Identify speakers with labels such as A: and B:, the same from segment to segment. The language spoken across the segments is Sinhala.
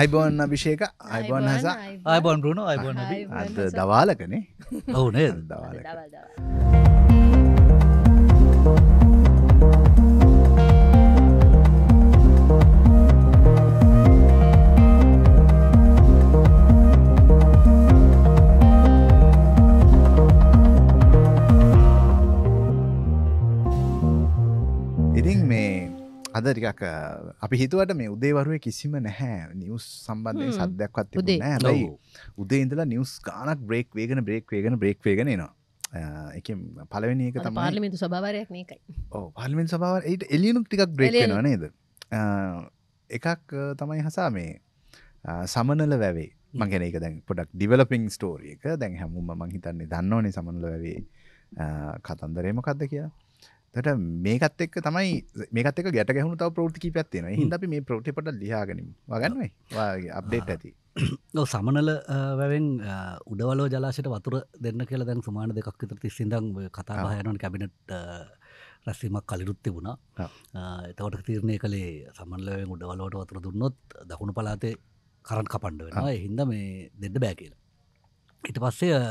A: අයිබෝන් අභිෂේක අයිබෝන් හස
B: අයිබෝන් රුණු අයිබෝන් අද
A: දවාලකනේ ඔවුනේ දවාල. අද ටිකක් අපි හිතුවට මේ උදේවරුවේ කිසිම නැහැ නිවස් සම්බන්ධයෙන් සද්දයක්වත් තිබුණේ නැහැ. හැබැයි උදේ ඉඳලා නිවස් ගානක් බ්‍රේක් වේගන බ්‍රේක් වේගන බ්‍රේක් වේගන එනවා. එක පලවෙනි එක තමයි පාර්ලිමේන්තු
C: සභාවරයක් මේකයි.
A: ඔව් පාර්ලිමේන්තු සභාවර ඊට එළියනුත් ටිකක් බ්‍රේක් වෙනවා නේද? එකක් තමයි හසා මේ සමනල වැවේ මගෙන එක දැන් පොඩක් ඩිවලපින් ස්ටෝරිය එක දැන් හැමුම මං හිතන්නේ දන්නවනේ සමනල වැවේ කතන්දරේ මොකක්ද කියලා. තට මේකත් එක් තමයි මේකතක ගැට ගැහුණු තව ප්‍රෘතිකි පැත්තින හිද අපි මේ ප්‍රෝටිපට ලියාගනීම වගන්නුවේ වගේ අප්ඩේට් ඇති
B: සමනල වැවෙන් උඩවලෝ ජලාශයට වතුර දෙන්න කියලා දැන් සුමාන දෙකක් විතර තිස්සිදං කතාහයනන් කැබිනට් රැස්සීමක් කලිරුත් තිබුණා එතවට තීරණය කළේ සමන්ලවෙන් උඩවලෝට වතුර දුන්නොත් දකුණු පලාතේ කරන් කපන්ඩ වෙනවා හින්ද මේ දෙඩ බෑ කියලා ඉට පස්සේ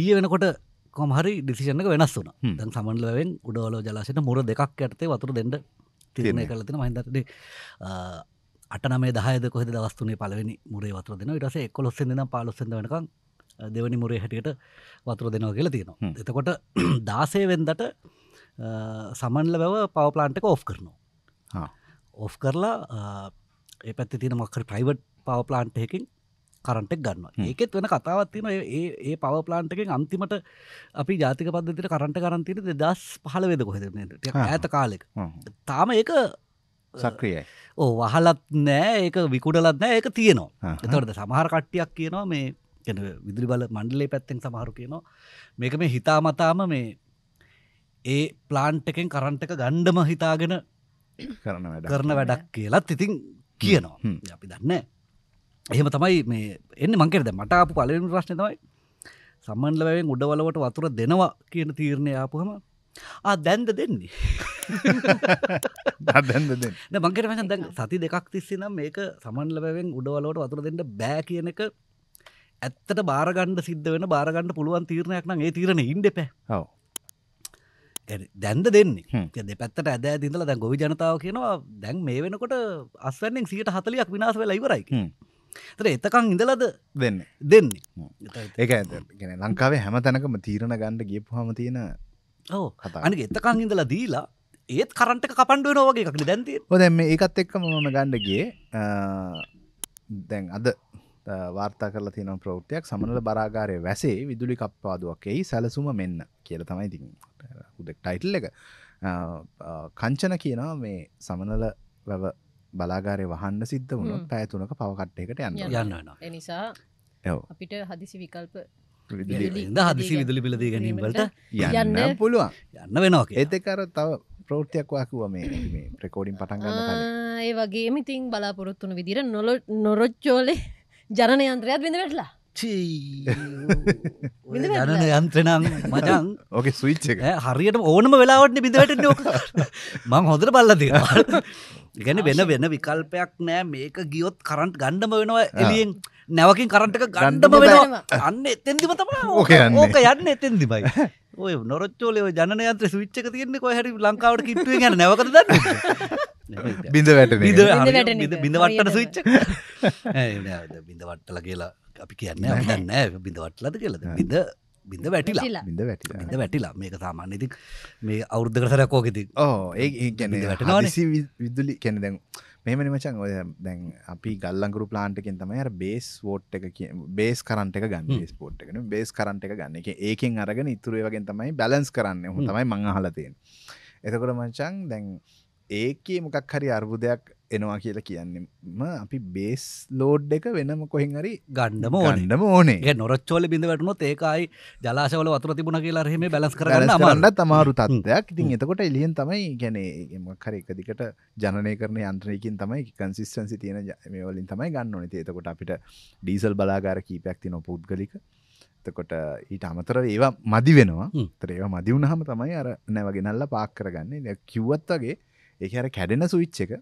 B: ඊය වෙනකොට කොමහරි ඩිසිෂණක වෙනස් වුන දැන් සමන්ලවෙන් උඩවල ජලාශයට මුර දෙකක් ඇත්තේ වතුර දෙඩ තිරණය කරලතින මහින්දට අටනමේ දහයද කොහෙද දවස්තුනේ පලවෙනි මුරේ වතුර දෙන ඉටස එකොලොස්සෙද පාලොස්සෙද වනකම් දෙවනි මුරේ හැටියට වතුර දෙනවා කියලා තියෙනවා එතකොට දාසේවෙන්දට සමන්ල බැව පවපලාන්ටක ඔෆ් කරනවා ඔෆ් කරලා ඒ පැත්ති තියෙන මක්කර ප්‍රයිවට් පවපලාන්ටයකින් කරට ගන්න ඒකෙත් වෙන කතාවත්තින ඒ පව ප්ලාන්ටකින් අන්තිමට අපි ජාතික පද්ධතිට කරට කරන්තිට දෙදස් පහල වෙද කොහෙදනට ඇත කාලෙක තාම ඒක සක්‍රියයි ඕ වහලත් නෑ ඒක විකුඩලත් නෑ ඒක තියනවා එතවට සමහර කට්ටියක් කියනවා මේ ගැන විදිරි බල මණ්ඩලේ පැත්තෙන් සමහරු කියනවා මේක මේ හිතාමතාම මේ ඒ ප්ලාන්ට් එකෙන් කරන්ට එක ගණ්ඩම හිතාගෙන කරන වැඩක් කියලා ඉතින් කියනවා අපි දන්නේ එහෙම තමයි මේ එන්න මංකෙද මට අප පලම ප්‍රශ්න තමයි සම්මන්ලවෙන් උඩවලවට වතුර දෙනවා කියන තීරණය ආපුහම දැන්ද දෙන්නේ
A: දැන්ද
B: මංකට වෙන දැන් සති දෙකක් තිස්සේ නම් මේක සමන්ලවෙන් උඩවලවට වතුර දෙන්න බෑ කියන එක ඇත්තට බාරගණ්ඩ සිද්ධ වෙන බාරගණ්ඩ පුළුවන් තීරණයක් නම් ඒ තීරණ ඉන්ඩ පැ දැන්ද දෙන්නේ දෙපැත්තට ඇද දිඳල දැන් ගොවි ජනතාව කියනවා දැන් මේ වෙනකොට අස්වැන්නෙන් සියට හතලයක් විනාස වෙලා ඉවරයි තර එතකං ඉඳලද
A: දෙන්න දෙන්නේ ඒක ගෙන ලංකාවේ හැම තැනකම තීරණ ගණ්ඩ ගියපුහම තියෙන ඕ අනි එතකං ඉඳලා දීලා ඒත් කරට කපන්ඩුව නොවගේ එකකට දැන්ති හොදැම ඒකත් එක්ක මම ගණ්ඩගේ දැන් අද වාර්තා කරල තින ප්‍රෝෘතියක් සමනල බරාගාරය වැසේ විදුලි කප්පාදුවක් එයි සැලසුම මෙන්න කියල තමයි ති හුදෙක් ටයිටල් එක කංචන කියනවා මේ සමනල වැව බලාගාරය වහන්න සිද්ධ වුණොත් පැතුනක පවකට්ටයකට යන්න යන්න
C: එනිසා අපිට හදිසි විකල්ප
A: හදිසි විදුලි පිලදී ගැනීමට යන්න පුළුවන් යන්න වෙනවා ඒතකර තව ප්‍රෝෘතියක් වකුව මේ ප්‍රකෝඩින් පටන්ගන්න
C: ඒ වගේ මිතින් බලාපොරොත්තුන විදිර නොල නොරොච්චෝලේ ජනයන්ත්‍රයත් වෙන වෙටලා
B: ගණන යන්ත්‍රනම් මචන් ඕක ස්විච්ච හරියට ඕනම වෙලාවට බිඳවට නෝක මං හොඳට බල්ලද ගැන වෙන වෙන විකල්පයක් නෑ මේක ගියොත් කරන්ට් ගණ්ඩම වෙනවා එලියෙන් නැවකින් කරන්ටක ගණ්ඩම වෙනවා අන්න එතෙන්දිම තම ඕක ඕක යන්න එතෙන්දි බයි ඔය නොරච්චෝලය ජනයන්ත්‍ර විච්චක තියන්නේ කො හැරි ලංකාවට කිට්ුව ගැන නැවකරද බිඳ වැට බිඳවටට සවිච්ච බිඳවට්ටල කියලා අපි කියන්න නෑ බිඳවට්ලද කියලද බිඳ බිඳ වැටිලා බිඳ වැට බිඳ වැටිලා
A: මේක සාමාන්‍ය ඉති මේ අවුද්ධ කරසරකෝකෙති ඕ ඒ ගැන වැට විදුලි කැන දැන් මෙමනි මචන් ඔය දැන් අපි ගල්ලංගරු ප්ලාන්ටකින් තමයි අර බේස් වෝට් එක බේස් කරන්ට එක ගන්න බේස් පෝට් එකන බේස් කරන්ට එක ගන්න එක ඒකෙන් අරගෙන ඉතුරුවගෙන් තමයි බැලන්ස් කරන්න හු තමයි මං හලතයෙන් එතකොට මචන් දැන් ඒකේ මොකක් හරි අර්බුදයක් එනවා කියලා කියන්නම අපි බේස් ලෝඩ් එක වෙනම කොහෙහරි
B: ගණ්ඩම ඕන්නම ඕනේ නොරච්චෝල බිඳවටනොත් ඒකයි ජලාශවල වතුර තිබුණ කියලා හෙම බැලස් කරන්න අමන්න
A: තමාරු තත්වයක් ඉතින් එතකොට එලියෙන් තමයි ගැනමක්හර එක දිකට ජනය කරන අන්ත්‍රයකින් තමයි කන්සිස්ටන්සි තියෙන මේවලින් තමයි ගන්න ඕනේ එතකොට අපිට ඩීසල් බලාගාර කීපයක් තින පුද්ගලික එතකොට ඊට අමතර ඒවා මදි වෙනවා තරේවා මදි වුණහම තමයි අර නැවගෙනල්ල පාක් කරගන්නේ කිව්වත් වගේ එක අර කැඩෙන සුවිච්ච එක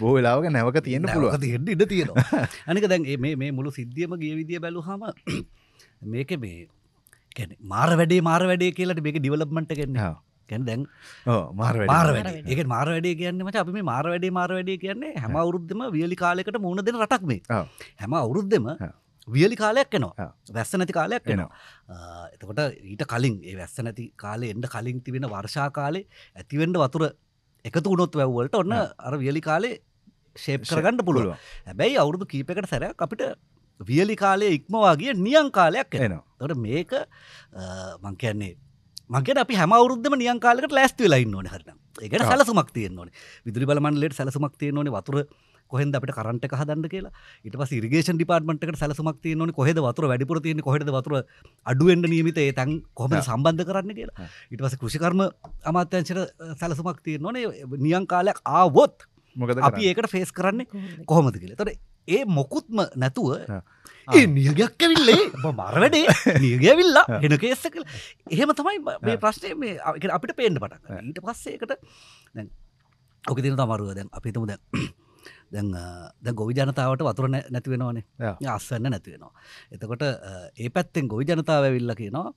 A: බෝලාවක නැවක තියෙන පුළුව
B: තිෙන්ට ඉඩ තියෙනවා අනික දැන් මේ මුළු සිද්ධියම ගේ විදිිය බැලුහම මේක මේ මාර වැඩේ මාර වැඩේ කියලට මේක ඩිවලබ්මට කරන්නවා කැන දැන් මාර මාර එක මාර වැඩේ කියන්න මට අපි මේ මාර වැඩේ මාර වැඩේ කියන්නේ හැම අවුරුද්ධම වියලි කාලෙකට මුණ දෙන රටක් මේ හැම අවුරුද්ධම වියලි කාලයක් එනවා වැස්ස නැති කාලයක් එනවා එතකොට ඊට කලින් ඒ වැස්ස නැති කාලේ එන්ඩ කලින් තිබෙන වර්ෂා කාලේ ඇතිවෙන්ඩ වතුර එකතු වුණොත් වැැව්වලට ඔන්න අර වියලි කාලේ ශේප් කරගන්න පුළුව හැබැයි අවුරුදු කීපකට සැරයක් අපිට වියලි කාලේ ඉක්මවාගේ නියං කාලයක් එනවා තොට මේක මංකයන්නේ මගේ අපි හැමවුරුද්දම නියං කාලකට ලැස්ති වෙලයින්න ඕන හරන ඒකට සැලසුමක් තියෙන් ඕන විදුරි බලමන්ලට සැලසුමක් තියෙන් ඕන වතුර කොහෙද අපට කරට හදන්න කියලා ඉට පස් ඉරිගේෂන් ඩිපාර්ටමට්කට සැලසුමක් තියන කොහෙද වතුර වැඩිපුර තියන කොහෙද වතුර අඩුවෙන්ඩ නියමිතේ තැන් කොහම සම්බන්ධ කරන්න කියලා ඉට පස කෘෂිකර්ම අමාත්‍යංශයට සැලසුමක් තිය නොනේ නියන් කාලයක් ආවොත් මොකද අපි ඒකට ෆේස් කරන්නේ කොහොමද කියලා තොට ඒ මොකුත්ම නැතුව ඒ නිර්ගයක් කැවිල්ලේ මරවැඩේ නිර්ගයවිල්ලා හෙන කේස්සකල් එහෙම තමයි මේ ප්‍රශ්නය මේ අපිට පේන්න පටක් ඊට පස්සේකට ඔක තින තමරුව දැන් අපිතම දැන් දැන් ද ගොවි ජනතාවට වතුර නැතිවෙනවානේ අස්වන්න නැතිවෙනවා. එතකොට ඒ පැත්තෙන් ගොවි ජනතාව විල්ල කියනවා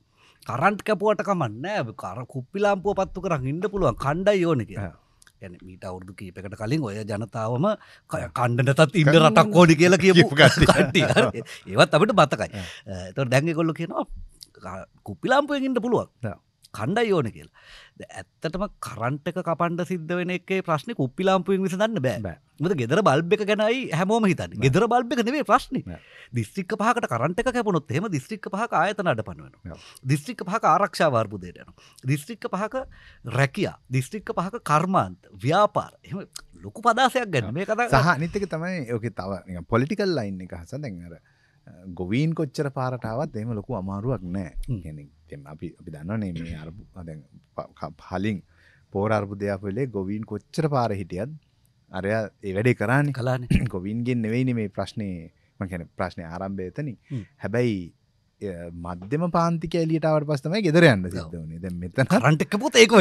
B: කරන්ට් කැපුවට කමන්න කර කුප්පිලාම්පුුව පත්තු කර ඉඩ පුළුවන් කණ්ඩයි යෝනක ගැන මීට අවුදු කීපකට කලින් ඔය ජනතාවම කණ්ඩනතත් ඉන්න රටක් ඕඩි කියලා කියපු ඒවත් අපට බතකයි තො දැඟ කොල්ල කියනවා කුපිලාම්පුව ඉන්න පුළුවන් කණ්ඩයි ඕන කියලා ඇත්තටම කරන්ටක කපන්ට සිද්ධ වෙන එක ප්‍රශ්න කුප්පිලාම්පුවෙන් විසඳන්න බෑ මද ගෙදර බල්බ එක ගැනයි හැමෝම හිතන්න ගෙදර බල්බ එක නෙවේ ප්‍රශ්න දිස්ත්‍රික් පහකට කරන්ටක කැපනොත් එෙම දිස්ත්‍රික් පහක ආයතනට පනුවෙන දිස්ත්‍රික් පහක ආරක්ෂාවාර්බුදයටන දිස්ත්‍රික් පහක රැකයා
A: දිස්ත්‍රික් පහක කර්මාන්ත ව්‍යාපාර එම ලොකු
B: පදාසයක් ගැන මේ කතා සහ
A: නිතක තමයි ඕක තව පොලිටිකල් ලයින් එක හස දැන්ර ගොවීන් කොච්චර පාරටාවත් එම ලොකු අමාරුවක් නෑ ගැනෙක් ඇත්තෙන් අපි අපි දන්නනේ මේ අරපු දැන් පහලින් පෝර අර්බුදයක් වෙලේ ගොවීන් කොච්චර පාර හිටියත් අරයා ඒ වැඩේ කරන්න කලාන ගොවින්ගෙන් නෙවෙයින මේ ප්‍රශ්නය මකැන ප්‍රශ්නය ආරම්භය එතන හැබැයි මධ්‍යම පාන්තික එලියටාවට පස්සමයි ගෙදර යන්න සිදවනේ දැ මෙත කරන්ටක පොත ඒක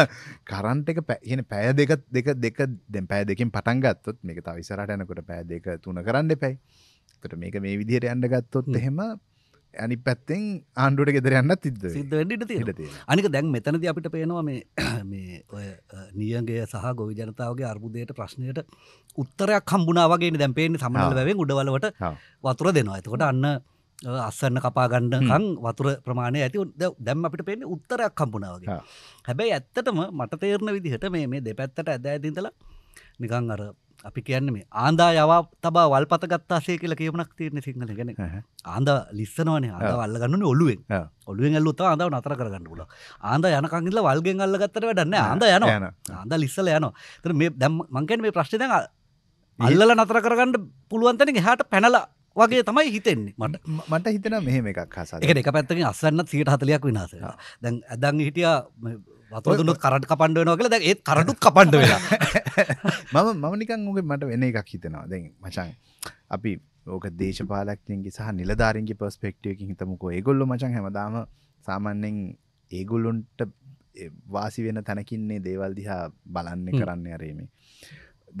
A: කරන්ට එක පැහෙන පෑ දෙක දෙක දෙක දෙ පෑ දෙකින් පටන් ගත්තොත් මේක තවිසරට යනකොට පෑ දෙක තුන කරන්න පැයි තොට මේක මේ විදිහයට යන්න ගත්තොත් එහෙම ඇනි පැත්තෙන් ආණ්ඩුවට ගෙදරයන්න තිද සිද්ධට
B: අනික දැන් මෙතනද අපිට පේනවා මේ ඔය නියගේ සහ ගොවි ජනතාවගේ අර්බුදයට ප්‍රශ්නයට උත්තරයක් කම්බුණා වගේ දැම්පේන සමනල් වැවෙන් උඩවලවට වතුර දෙනවා ඇතකොට අන්න අස්සන්න කපාගණ්ඩකං වතුර ප්‍රමාණය ඇති දැම් අපිට පේන්නේ උත්තරයක් කම්පුණාවගේ හැබැයි ඇත්තටම මට තේරණ විදිහට මේ මේ දෙපැත්තට ඇද ඇතිතලා නිකං අර අපි කියන්න මේ ආන්දා යවා තබා වල්පත ගත්තාසේ කියලා කියමනක් තිරන සිංහල ගැන ආන්ද ලිස්සනවනේ ආද වල්ලගන්න ඔලුවෙන් ඔලුවෙන් ඇල්ලුත ආදාව අතර කරගන්න ල ආන්ද යනකංගල වල්ගෙන් අල්ලගත්තර වැඩන්න ආන්ද යන ආන්ද ලිස්සල යන තර මේ දැම් මංකෙන් මේ ප්‍රශ්තිද අල්ල නතර කරගන්න පුළුවන්තන හට පැනලා වගේ තමයි හිතෙන්නේ මට මට හිතන මෙහෙම එකක් හස එක පැත්තකින් අසන්න සීට හතලයක් විනාස දැන් ඇදන් හිටිය වතුරදුනුත් කරට කපන්ඩ වෙනවාකල දැ ඒත් කරටුත් කපන්ඩ වෙලා
A: මම මම නිකන් උගේ මට වෙන එකක් හිතෙනවා දැන් මචන් අපි ඕක දේශපාලක්නයගේ සහ නිලධාරන්ගේ පස්පෙක්ටියකින් හිතමුකෝ ඒගොල්ල මචන් හැමදාම සාමන්‍යෙන් ඒගොල්ලොන්ට වාසි වෙන තැනකින්නේ දේවල් දිහා බලන්න කරන්න අරේමේ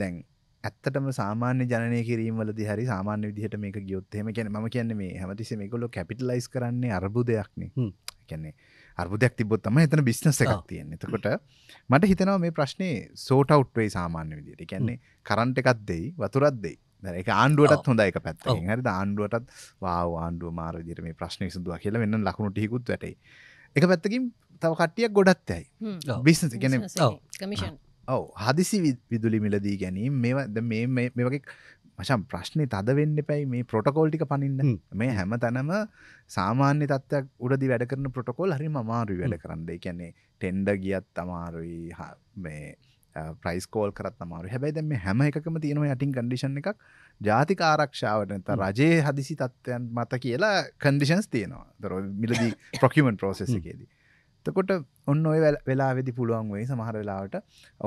A: දැන් ඇත්තටම සාමාන්‍ය ජනය කිරීමලද හරි සාමාන්‍ය විදිහට මේක ගියොත්තහෙම කැන ම කියන්නේ මේ හැමතිස මේකොලො කැපිටලයිස් කරන්නේ අරබු දෙයක්න කැන්නේ අර්බුදයක් තිබොත් තම එතන බිස්නස එකක් තියෙන් එතකොට මට හිතනවා මේ ප්‍රශ්නේ සෝට අවට්වේ සාමාන්‍ය විදියට කියන්නේ කරන්ට එකත් දෙයි වතුරත් දෙයි එක ආණ්ඩුවටත් හොඳ එක පැත්ත හරි ආණ්ඩුවටත් වාව ආණ්ඩුව මාරදියට මේ ප්‍රශ්නය සුදුව කියලා වෙන්න ලකුණු ටිකුත් වැටේ එක පැත්තකින් තව කට්ටියක් ගොඩත් ඇයි බිස්නස ගැන කමිෂන් ඔව හදිසි විදුලි මිලදී ගැනීම මේ මේ වගේ මචන් ප්‍රශ්නය තද වෙන්න පැයි මේ පොටකෝල්ටික පනින්න මේ හැම තැනම සාමාන්‍ය තත්ත්යක් උඩදි වැඩ කරන පොටකොල් හරි මාරු වැඩ කරන්න කියන්නේ ටෙන්ඩ ගියත් තමාරුයි මේ ප්‍රයිස්කෝල් කරත් මාරු හැබැයි දැම හැම එකම තියෙනවා යටින් කඩිෂන් එකක් ජාතික ආරක්ෂාවට රජයේ හදිසි තත්ත්වයන් මත කියලා කන්ඩිෂන්ස් තියෙනවා දර මිලදී ප්‍රොකිමන් ප්‍රෝසෙසකේදී තකොට ඔන්න ඔය වෙලා වෙදි පුළුවන් වෙයි සමහර වෙලාවට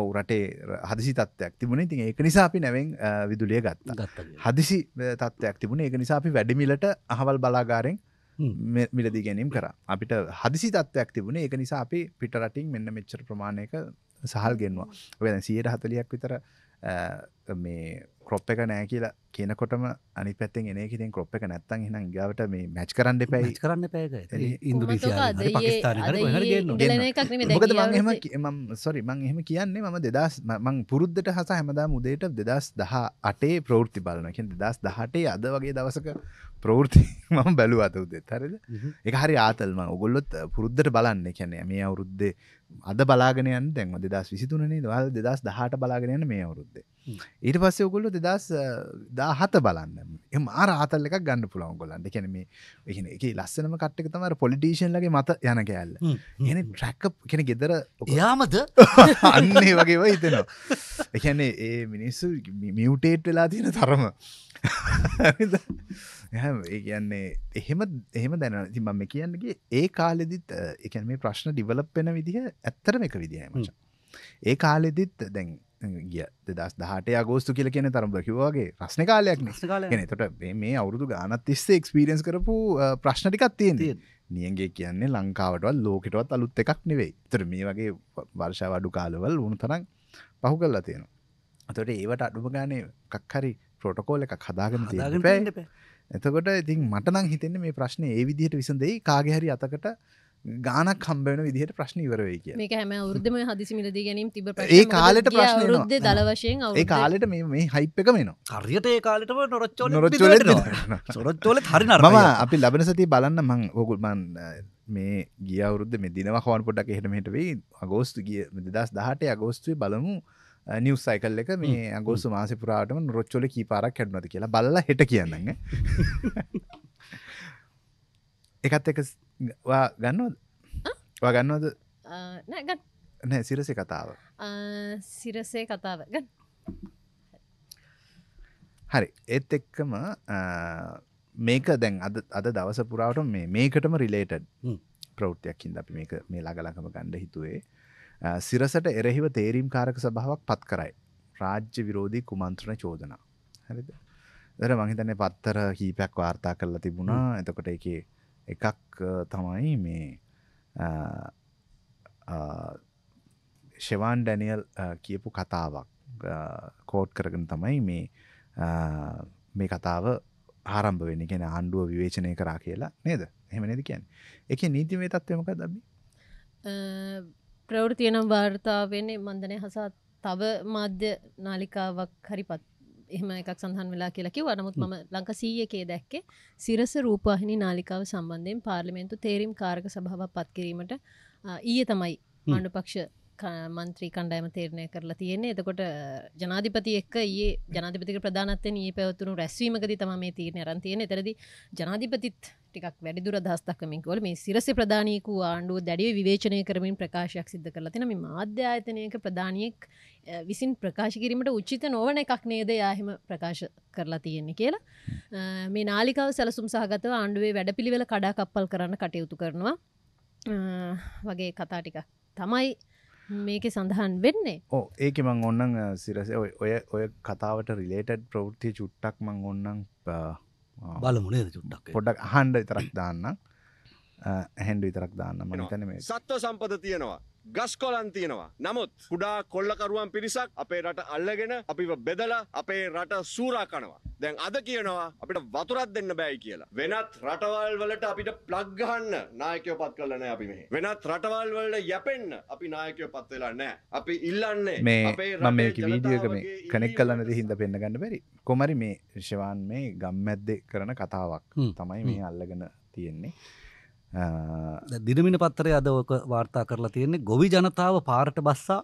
A: ඔවු රටේ හදිසි තත්වයක් තිබුණ ඉතින් ඒක නිසා අපි නැවෙන් විදුලිය ගත්ත හදිසි තත්වයක් තිබුණ ඒක නිසා අපි වැඩිමිලට අහවල් බලාගාරෙන් මිලදී ගැනීම් කර අපිට හදිසි තත්වයක් තිබුණ ඒක නිසා අපි පිට රටින් මෙන්න මෙච්චර ප්‍රමාණයක සහල් ගෙන්වා වෙන සියයට හතලියක් විතර මේ කොප් එක නෑ කියලා කියනකොටම අනි පැත්තෙන් එන කිතින් කොප් එක නැත්තන් හෙන ගවට මේ මැච් කරන්න පැයි කරන්න පැක ඉන්දුනීසියාම සොරි මං එහෙම කියන්නේ මම දෙදස් මං පුරුද්ධට හස හැමදා මුදේට දෙදස් දහ අටේ ප්‍රෘති බලනක දෙදස් දහටේ අද වගේ දවසක ප්‍රෘති මම බැලු අතවදේ හරිද එක හරි ආතල්ම ඔගොල්ලොත් පුරුද්ධට බලන්න කැනෑ මේ අවුරුද්දේ අද බලාගෙනයන් දැන්ම දෙදස් විසිතුනේ දවල් දෙදස් දහට බලාගෙනයන මේ අවුරුද්දේ ඊට පස්සේ ඔගොල්ලො දෙදස් දා හත බලන්න එම ආරාතල් එකක් ගන්න පුළන් ගොලන්ට කැනෙම එකන එක ලස්සනම කට්ටක තමර පොලිටේෂන්ලගේ මත යන කෑල්ල එන ට්‍රැක්ක කෙන ගෙදර යාමද අන්නේ වගේ හිතෙනවා එකන්නේ ඒ මිනිස්සු මියුටේට් වෙලා තියෙන තරම ඒ කියන්නේ එහෙම එහෙම දැන තිමම කියන්නගේ ඒ කාලෙදිත් එකන මේ ප්‍රශ්න ඩිවලප් වෙන විදිහ ඇත්තරම එක විදිහම ඒ කාලෙදිත් දැන් ගිය දෙදස් දහට අගෝස්තු කියල කියන තරම් බකිවගේ ප්‍රශ්න කාලයක් න තොට මේ අවුරුදු ගානත් ස්සේ එක්ස්පිරෙන්ස් කරපු ප්‍රශ්නටිකත් තියෙන නියන්ගේ කියන්නේ ලංකාවටවත් ලෝකෙටවත් අලුත් එකක් නෙවෙයි තර මේ වගේ වර්ෂා වඩු කාලවල් වුණු තරම් පහු කල්ලා තියෙනවා අතොට ඒවට අඩුම ගානය කක්හරි පොටකෝල එකක් හදාගම තියගෙන එතකොට ඉතින් මටනං හිතෙන්නේ මේ ප්‍රශ්න ඒ විදිහට විසඳයි කාගහරි අතකට ගානක් කම්බෙන විදිහට ප්‍රශ්න ඉවරවේ කිය
C: මේ හැම වරුදම හදිසිමිලද ගැනීම තිබ ඒ කාලට ප්‍රශ්න රුද්ද දල වශයෙන් ඒ කාලට
A: මේ හයිප් එක මෙනවා හරියට ඒ කාලට නොරච්චෝ නොරච්චල සොරච්චෝල හරි නරම අපි ලබන සති බලන්න මං ඔකුල්මන් මේ ගිය අවුරුද්ද මේ දිනව හවන් පොඩක් එහෙට මෙට වෙයි අගෝස්තු ගිය දෙදස් දහට අගෝස්තුවේ බලමු නිවස් සයිකල් එක මේ අගෝස්තු මාසිපුරාටම නොරොච්චොල කීපාරක් හැඩුනද කියලා බල්ලා හෙට කියන්නන්න එකත් එක ගන්නවද වගන්නවද නෑ සිරසය කතාව
C: සිරසේ කතාව
A: හරි ඒත් එක්කම මේක දැන් අද අද දවස පුරාවට මේ මේකටම රිලේටඩ් ප්‍රෞ්තියක්කින් අපි මේක මේ ළඟලකම ගණ්ඩ හිතුවේ සිරසට එරෙහිව තේරීම් කාරක සභාවක් පත් කරයි රාජ්‍ය විරෝධී කුමන්ත්‍රණ චෝදනා හරිද දර මහිතන පත්තර හීපයක් වාර්තා කරලා තිබුණා එතකොට එකේ එකක් තමයි මේ ෂෙවාන් ඩැනියල් කියපු කතාවක් කෝට් කරගෙන තමයි මේ මේ කතාව ආරම්භ වෙන ගෙන ආණ්ඩුව විවේචනය කරා කියලා නේද එහෙම නේද කියන් එක නීතිමේ තත්වමක දබි
C: ප්‍රවෘතියනම් වාර්තාාවෙන්නේ මන්දනය හසා තව මාධ්‍ය නාලිකාවක් හරිපත් එහම එකක් සඳහන් වෙලා කියලා කිව්වා නමුත් ම ලංක සීයකේ දැක්කේ සිරස රූපහිනි නාලිකාව සම්බන්ධයෙන් පාර්ලිමෙන්තු තේරීම් කාරක සභාව පත්කිරීමට ඊය තමයි මණ්ඩුපක්ෂ මන්ත්‍රී කණ්ඩයම තේරණය කරලා තියෙන්නේ එතකොට ජනාධිපති එක් ඒ ජනාධිපතික ප්‍රධානත්වය ඒ පැවතුරු රැස්වීමකද තම මේ තීරණ රන්තියෙන තරදි ජනාධිපතිත් ටිකක් වැඩිදුර දහස් දක්වමින්කවල මේ සිරස ප්‍රධානයකු ආණ්ඩුව දැඩිය විවේචනය කරමින් ප්‍රකාශයක් සිද්ධ කරලා තින මේ මාධ්‍ය ආයතනයක ප්‍රධානයෙක් විසින් ප්‍රකාශ කිරීමට උචිත නොවන එකක් නේද යාහෙම ප්‍රකාශ කරලා තියෙන්නේ කියලා මේ නාලිකව සැලසුම් සහගතව ආණ්ඩුවේ වැඩපිළිවෙල කඩාකප්පල් කරන්න කටයුතු කරනවා වගේ කතා ටිකක් තමයි මේක සඳහන් වෙන්නේ
A: ඕ ඒක මං ඔන්නන් සිරස ඔය ඔය කතාවට රිලේටඩ් ප්‍රවෘත්තිය චුට්ටක් මං ඔන්නන් බලමුණ දුටක් පොඩක් හන්ඩ තරක් දාන්න හැන්ඩ විතරක් දාන්න මනතන මේ සත්ව සම්පද තියෙනවා ගස් කොලන් තියෙනවා නමුත් කුඩා කොල්ලකරුවන් පිරිසක් අපේ රට අල්ලගෙන අපිව බෙදලා අපේ රට සූරා කනවා
B: දැන් අද කියනවා අපිට වතුරත් දෙන්න බෑයි කියලා වෙනත් රටවල් වලට අපිට ප්ලග් ගහන්න නායකයෝ පත් කරලා නැහැ අපි මෙහි වෙනත් රටවල් වලට යැපෙන්න අපි නායකයෝ පත් වෙලා නැහැ අපි ඉල්ලන්නේ මේ මම මේක වීඩියෝ එක මේ
A: කනෙක්ට් කරලා නැති හින්දා පෙන්න ගන්න බැරි කොහමරි මේ ශිවාන් මේ ගම්මැද්දේ කරන කතාවක් තමයි මේ අල්ලගෙන තියෙන්නේ
B: දිනමින පත්තරය අද ඕක වාර්තා කරලා තියෙන්නේ ගොවි ජනතාව පාරට බස්සා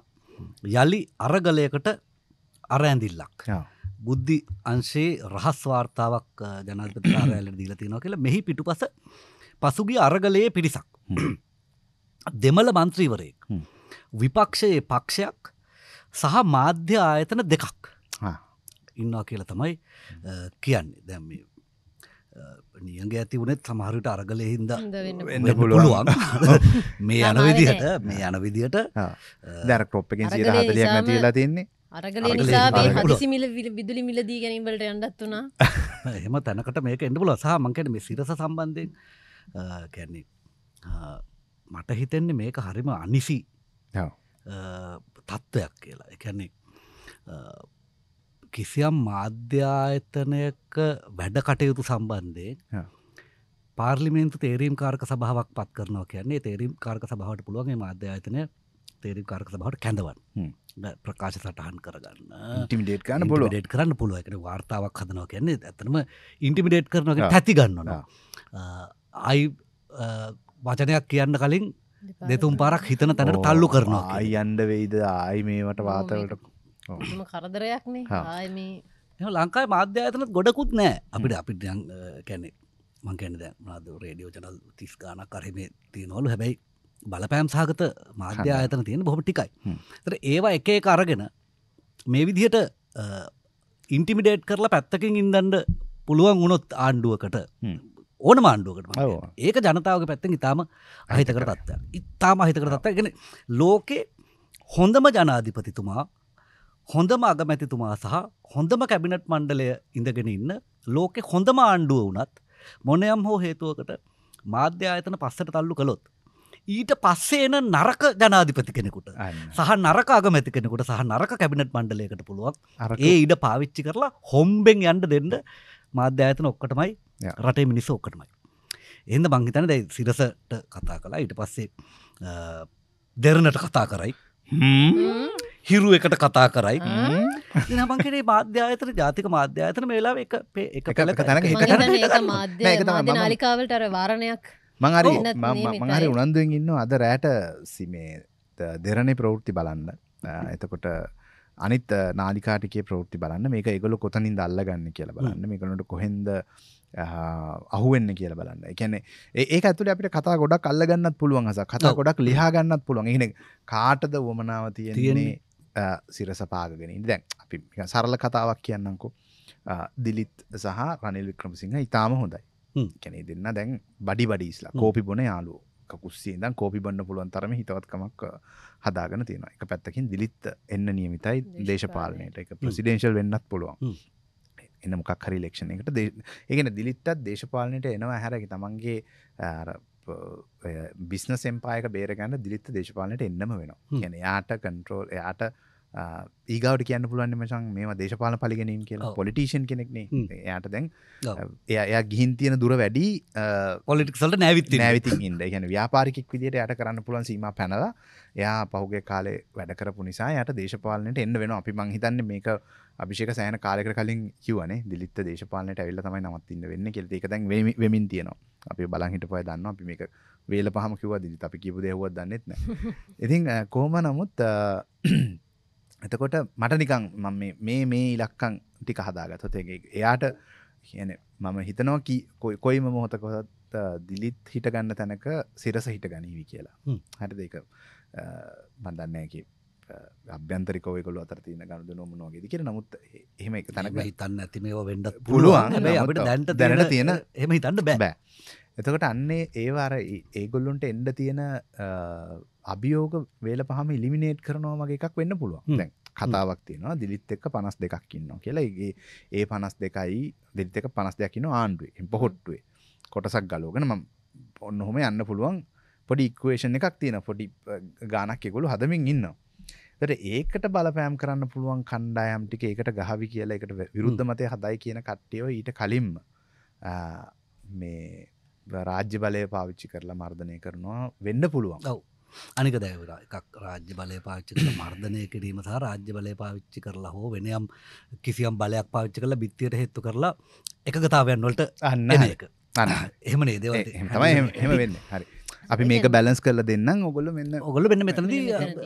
B: යළි අරගලයකට අරඇඳිල්ලක්. බුද්ධි අංශයේ රහස් වාර්තාවක් ජනතකාරෑල දීල තියෙනවා කියලා මෙහි පිටු පස පසුගිය අරගලයේ පිරිසක්. දෙමල මන්ත්‍රීවරයෙක්. විපක්ෂයේ පක්ෂයක් සහ මාධ්‍ය ආයතන දෙකක් ඉන්නවා කියලා තමයි කියන්නේ දැම්ම නියගේ ඇති වනෙත් සමහරට අරගල හින්ද වෙන්න පුළුවන් මේ යන විදිහට මේ යන විදිහට දැර කොප්පකින් සිට හදලියක්
C: නැතිලා තින්නේ අරගල විදුලි මිලදී ගැනීමට යන්නත් වුණා
B: එම තැනකට මේක එඩපුල සහ මංකට මේ සිරස සම්බන්ධයෙන් කැන්නේ මට හිතෙන්නේ මේක හරිම අනිසි තත්ත්වයක් කියලා එකන්නේ කිසියම් මාධ්‍යායතනයක වැඩ කටයුතු සම්බන්ධයෙන් පාර්ලිමේන්තු තේරීම් කාර්ක සභාවක් පත් කරනවා කියන්නේ තේරීම් කාර්ක සභාවට පුළුවන්ගේ මාධ්‍යායතනය තේරීම් කාර්ක සභාවට කැඳවන් ප්‍රකාශ සටහන් කරගන්න ඉටිමිඩේට් කරන්න පුොල ඩේට් කරන්න පුළුව එකට වාර්තාවක් හදනවා කියන්නේ ඇතනම ඉන්ටිමිඩේට් කරනක ඇති ගන්නවා අයි වචනයක් කියන්න කලින් දෙතුම් පාරක් හිතන තැනට තල්ලු කරනවා අයි අන්ඩ වෙයිද ආයි මේමට වාතවලට ම කරදරයක්නේ ආය මේ ලංකායි මාධ්‍ය ඇතනත් ගොඩකුත් නෑ අපිට අපිට කැනෙ මංකැන දැ නාද රේඩියෝ ජනල් තිස් ගානක් කරහෙමේ තියෙනවලු හැබැයි බලපෑම් සාගත මාධ්‍ය ආයතන තියෙන බොහොම ටිකයි තර ඒවා එක එක අරගෙන මේ විදිහට ඉන්ටිමිඩේට් කරලා පැත්තකින් ඉන්දන්ඩ පුළුවන් වුණොත් ආණ්ඩුවකට ඕන මාණ්ඩුවකට ඒක ජනතාවගේ පැත්තෙන් ඉතාම අහිතකරත්ත ඉතාම අහිතකරත්ත ගෙන ලෝකේ හොඳම ජනාධිපතිතුමා හොඳම අගමැතිතුමා සහ හොඳම කැබිනට් මණ්ඩලය ඉඳගෙන ඉන්න ලෝකෙ හොඳම ආණ්ඩුව වනත් මොනයම් හෝ හේතුවකට මාධ්‍යායතන පස්සට තල්ලු කළොත්. ඊට පස්සේන නරක ජනාධිපති කෙනෙකුට සහ නරක අගමැති කෙනෙකුට සහ නරක කැබිනට් මණ්ඩලයකට පුළුවන් ඒ ඉඩ පාවිච්චි කරලා හොම්බෙන් යන්ඩ දෙන්න මාධ්‍යායතන ඔක්කටමයි රටේ මිනිස ඔක්කටමයි. එන්ද මංහිතන දැයි සිරසට කතා කලා ඉට පස්සේ දෙරණට කතා කරයි හිරු එකට කතා කරයි නමන්කරේ මාධ්‍යාතර ජාතික මාධ්‍යාතන වෙලා එක එක කලක තැනක හිට
C: නාලිකාවලට අර වාරණයක්
B: මංහරි
A: මංහරි උනන්දුවෙන් ඉන්න අද රෑට සිමේ දෙරණේ ප්‍රවෘත්ති බලන්න එතකොට අනිත් නාලිකාටිකේ ප්‍රවෘත්ති බලන්න මේක එකගොල කොතනින් දල්ලගන්න කියලා බලන්න මේකනට කොහෙන්ද අහුවෙන්න කියල බලන්න එකැනෙ ඒ ඇතුල අපිට කතා ගොඩක් අල්ලගන්නත් පුළුවන් හස කතා ගොඩක් ලිහාගන්නත් පුළුවන් එන කාටද වමනාව තියෙන්නේ සිරස පාගගෙන දැන් අපි සරල කතාවක් කියන්නකෝ දිලිත් සහ රනිල් වික්‍රමසිංහ ඉතාම හොඳයි කැනෙ දෙන්න දැන් බඩි බඩිස්ලා කෝපි බොන යාලුව කුස්සිේදන් කෝපි බන්න පුළුවන් තරම හිතවත්කමක් හදාගෙන තියෙන එක පැත්තකින් දිලිත් එන්න නියමිතයි දේශපාලනයට එක ප්‍රසිඩේශල් වෙන්නත් පුළුවන් එන්න මොකක් හරි ලෙක්ෂණ එකට ඒගෙන දිලිත්තත් දේශපාලනයට එනවා හැරකි තමන්ගේ බිස්න සෙම්පායක බේරගන්න දිලිත්ත දේශපාලනයට එන්නම වෙනවා ගැන යාට කන්ට්‍රෝල් යාට ඒගවට කියන්න පුළුවන් මචන් මේ දේශපාල පලිගැනීම් කියලා පොලිටේෂන් කෙනෙක්නේ එයට දැන් එය ගිහින් තියෙන දුර වැඩි පොලිටික්සල්ට නැවිත් නැවිති ඉන්න ගැන ව්‍යාපාරිකක් විදිට යට කරන්න පුලන් සීම පැනලා එයා පහුගේ කාලේ වැඩ කරපු නිසා යට දේශපාලනයට එන්න වෙන අපි මංහිතන්න මේක අභිෂක සෑන කාලෙක කලින් කිවන දිලිත් දේශපාලනයට ඇවිල්ල තමයි නවත්තින්න වෙන්න කෙ එක දැන් වෙමින් තියනවා අපි බලහිට පය දන්න අපි මේක වේල පහම කිව දිලි අපි කිපු දෙහුවත් දන්නෙත්න ඉතින් කෝම නමුත් එතකොට මට නිකං මම මේ මේ ඉලක්කං ටික හදාගතොතේගේ එයාට කියන මම හිතනවා කොයිම මොහොතකොත් දිලිත් හිටගන්න තැනක සිරස හිට ගනීවි කියලා හට දෙක බඳන්නයකි අභ්‍යන්තරිකවයකොල අතරතින ගණු නොම නොගෙද කියෙන නමුත් එහෙම එක තැනක හිතන්න ඇති මේ වඩ පුළුවන් අපට දැන්ට දැනට තියෙන එම හිතන්න බැබෑ එතකොට අන්නේ ඒවාර ඒගොල්ලුන්ට එන්ඩ තියෙන අභියෝග වේල පහම ඉලිමිනේට් කරනවා වගේ එකක් වෙන්න පුළුවන් දැන් කතාවක් තියෙනවා දිලිත් එක්ක පනස් දෙකක් ඉන්නවා කියලා ඒ ඒ පනස් දෙකයි දෙලිත එක පනස් දෙයක්කින ආණ්ඩුවේ පොහොට්ටුවේ කොටසක් ගලෝගෙන ම ඔන්න හොම යන්න පුළුවන් පොඩි ඉක්වේෂණ එකක් තියෙන පොඩි ගානක් එකගොලු හදමින් ඉන්නවා තට ඒකට බලපෑම් කරන්න පුළුවන් කණ්ඩායම් ටික ඒකට ගහවි කියලා එකට විරුද්ධ මතය හදයි කියන කට්ටියෝ ඊට කලින්ම මේ රාජ්‍ය බලය පාවිච්චි කරලා මර්ධනය කරනවා වෙන්න පුළුවන් ඔව්
B: අනික දැවර එකක් රාජ්‍ය බලය පාච්චි කළ මර්ධනය කිරීම සහ රාජ්‍ය බලය පාවිච්චි කරලා හෝ වෙනයම් කිසියම් බලයක් පාච්චි කළ බිත්තියට හෙත්තු කරලා එකගතාවයන් වොලට අන්න එක එහම නේදව හම වෙන්න හරි
A: අපි මේක බැලන්ස් කරල දෙන්න ඔගොල මෙන්න ඔගොල වෙන්න මෙතනද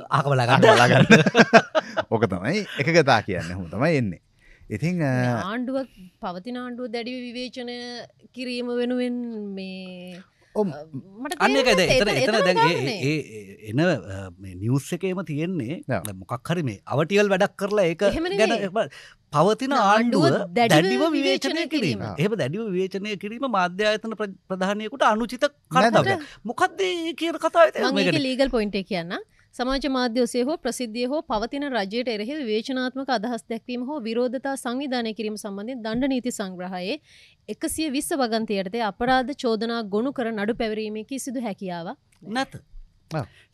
A: ආකවලාගන්න ඕක තමයි එකගතා කියන්න හම තමයි එන්නේ ඉතිං
C: ආණ්ඩුවක් පවතින ආණ්ඩුව දැඩි විවේචන කිරීම වෙනුවෙන් මේ අන්නකද එතන එතන දැන්ගේ
B: එන නිියස් එකේම තියෙන්නේ මොකක් හරි මේ අවටියල් වැඩක් කරලා ඒක ගැන පවතින ආණ්ඩුව දැඩිව විවේචනය කිරීම එහම දැඩිව විවේචනය කිරීම මාධ්‍යායතන ප්‍රධානයකුට අනුචිත කරදග මොකක්දේ කියන කතාව
C: ලීගල් පොයින්ට කියන්න සමාජ මාධ්‍යෝසේ හෝ ප්‍රසිද්ධිය හෝ පවතින රජයට එරෙහි වේචනාත්මක අදහස් දැක්වීම හෝ විරෝධතා සංවිධානය කිරීම සම්බන්ධින් දණ්ඩ නීති සංග්‍රහයේ එකසිය විස්ස වගන්තියටතේ අපරාධ චෝදනා ගොුණු කර නඩු පැවරීමේ කිසිදු හැකියාව නැත.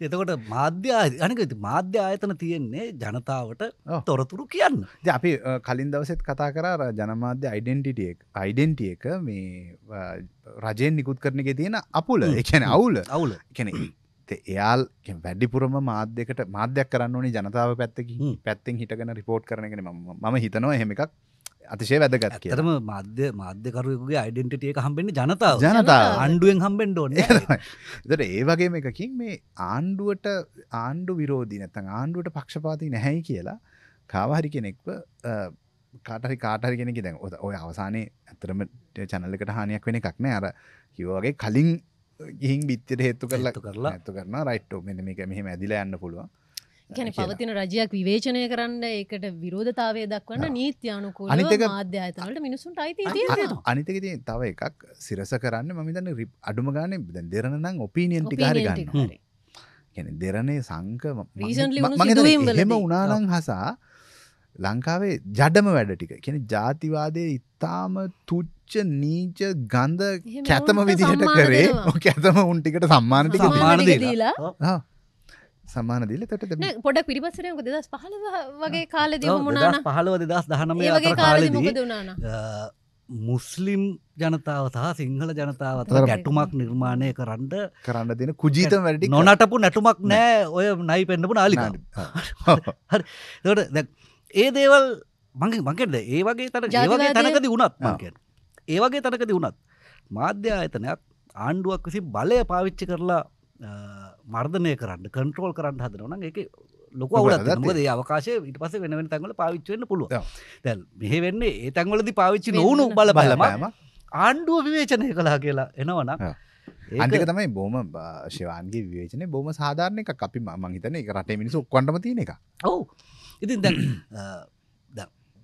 A: එතකොට මාධ්‍ය අනික මාධ්‍ය ආයතන තියෙන්නේ ජනතාවට තොරතුරු කියන්න අපි කලින් දවසෙත් කතා කරාර ජනමාධ්‍ය අයිඩෙන්ටිටියක් අයිඩෙන්ටිය එක මේ රජයෙන් නිකුත් කරන එක තියෙන අපුල එකන අවුල අවුල කැනෙ එයාල් වැඩිපුරම මාධ්‍යකට මාධ්‍යයක් කරන්න ඕනි ජනතාව පැත්තකින් පැත්තෙන් හිටගෙන රිපෝට් කරනගෙන ම හිතනවා හෙම එකක් අතිශය වැදගත් කියරම මාධ්‍ය මාධ්‍යකරුවකුගේ අයිඩෙන්ටිටියක හම්බෙන්න්න ජනතාව ජනතාව ආණ්ඩුවෙන් හම්බෙන්ඩ ඕන දට ඒ වගේ එකකින් මේ ආණ්ඩුවට ආණ්ඩු විරෝධී නැතන් ආණ්ඩුවට පක්ෂපාති නැහැයි කියලා කාවහරි කෙනෙක්ව කාටරි කාටරි කෙනෙකි දැන් ඔය අවසානයේ ඇතරම චැනල්ලකට හානියක් වෙන එකක්න අර කිවගේ කලින් ගිහින් බිත්තර හේතු කරලා කරලා ඇතු කරන රයිට්ෝ මෙනමික මෙහම ඇදිල යන්න පුළුව
C: ගැන පවතින රජයක් විවේචනය කරන්න ඒකට විරෝධතාවය දක්වන්න නීත්‍යයනුකූල මාධ්‍යයතනට මිනිසුන්ට අයිති
A: අනිතකති තව එකක් සිරස කරන්න මමිතන්න රිප් අඩුම ගානය දෙරන නම් ඔපීනියන් ටිකාර ගන්න ගැන දෙරණේ සංක හෙම උනානං හසා ලංකාවේ ජඩම වැඩ ටික කියෙන ජාතිවාදය ඉතාම තුච් තුච්ච නීච ගන්ධ කැතම විදිහට කරේ ඇතම උන්ටිකට සම්මානට සම්මානදලා සමානදීල තට
C: පොඩ පිරිිපසරය දෙදස් පහල වගේ කාලද මුණන
A: පහලව දෙදස් දහනම වගේ කාල
B: මුස්ලිම් ජනතාව සහ සිංහල ජනතාව අතර ගැටුමක් නිර්මාණය කරන්න
A: කරන්න දෙන කුජීත වැඩි නොනටපු
B: නැටුමක් නෑ ඔය නයි පෙන්න්නපු නාලිකාඩ හරි ඒ දේවල් මගේ මකෙන්ද ඒ වගේ තර ජාවගේ තැනකද වුණත් මකෙන් ඒවගේ තනකද වුණත් මාධ්‍ය ආයතනයක් ආණ්ඩුවක් විසි බලය පාවිච්චි කරලා මර්ධනය කරන්න කන්ට්‍රෝල් කරන්න හදනවන එක ලොක අවුලද අවකාශය ඉට පස වෙනවෙන තැන්වල පාවිච්චවෙන්න පුළුව දැ මෙහ වෙන්නේ ඒ තැන්වලද පාවිච්චි නොවුණු බල බලම ආණ්ඩුව විවේචනය කලා කියලා එනවන
A: ඒක තමයි බෝම ශවාන්ගේ විවේචනය බොම සාධාරණය අපි මංහිතන එක රටේ මිනිසු කොන්ටම තියෙන එක ඔවු ඉතින්
B: දැන්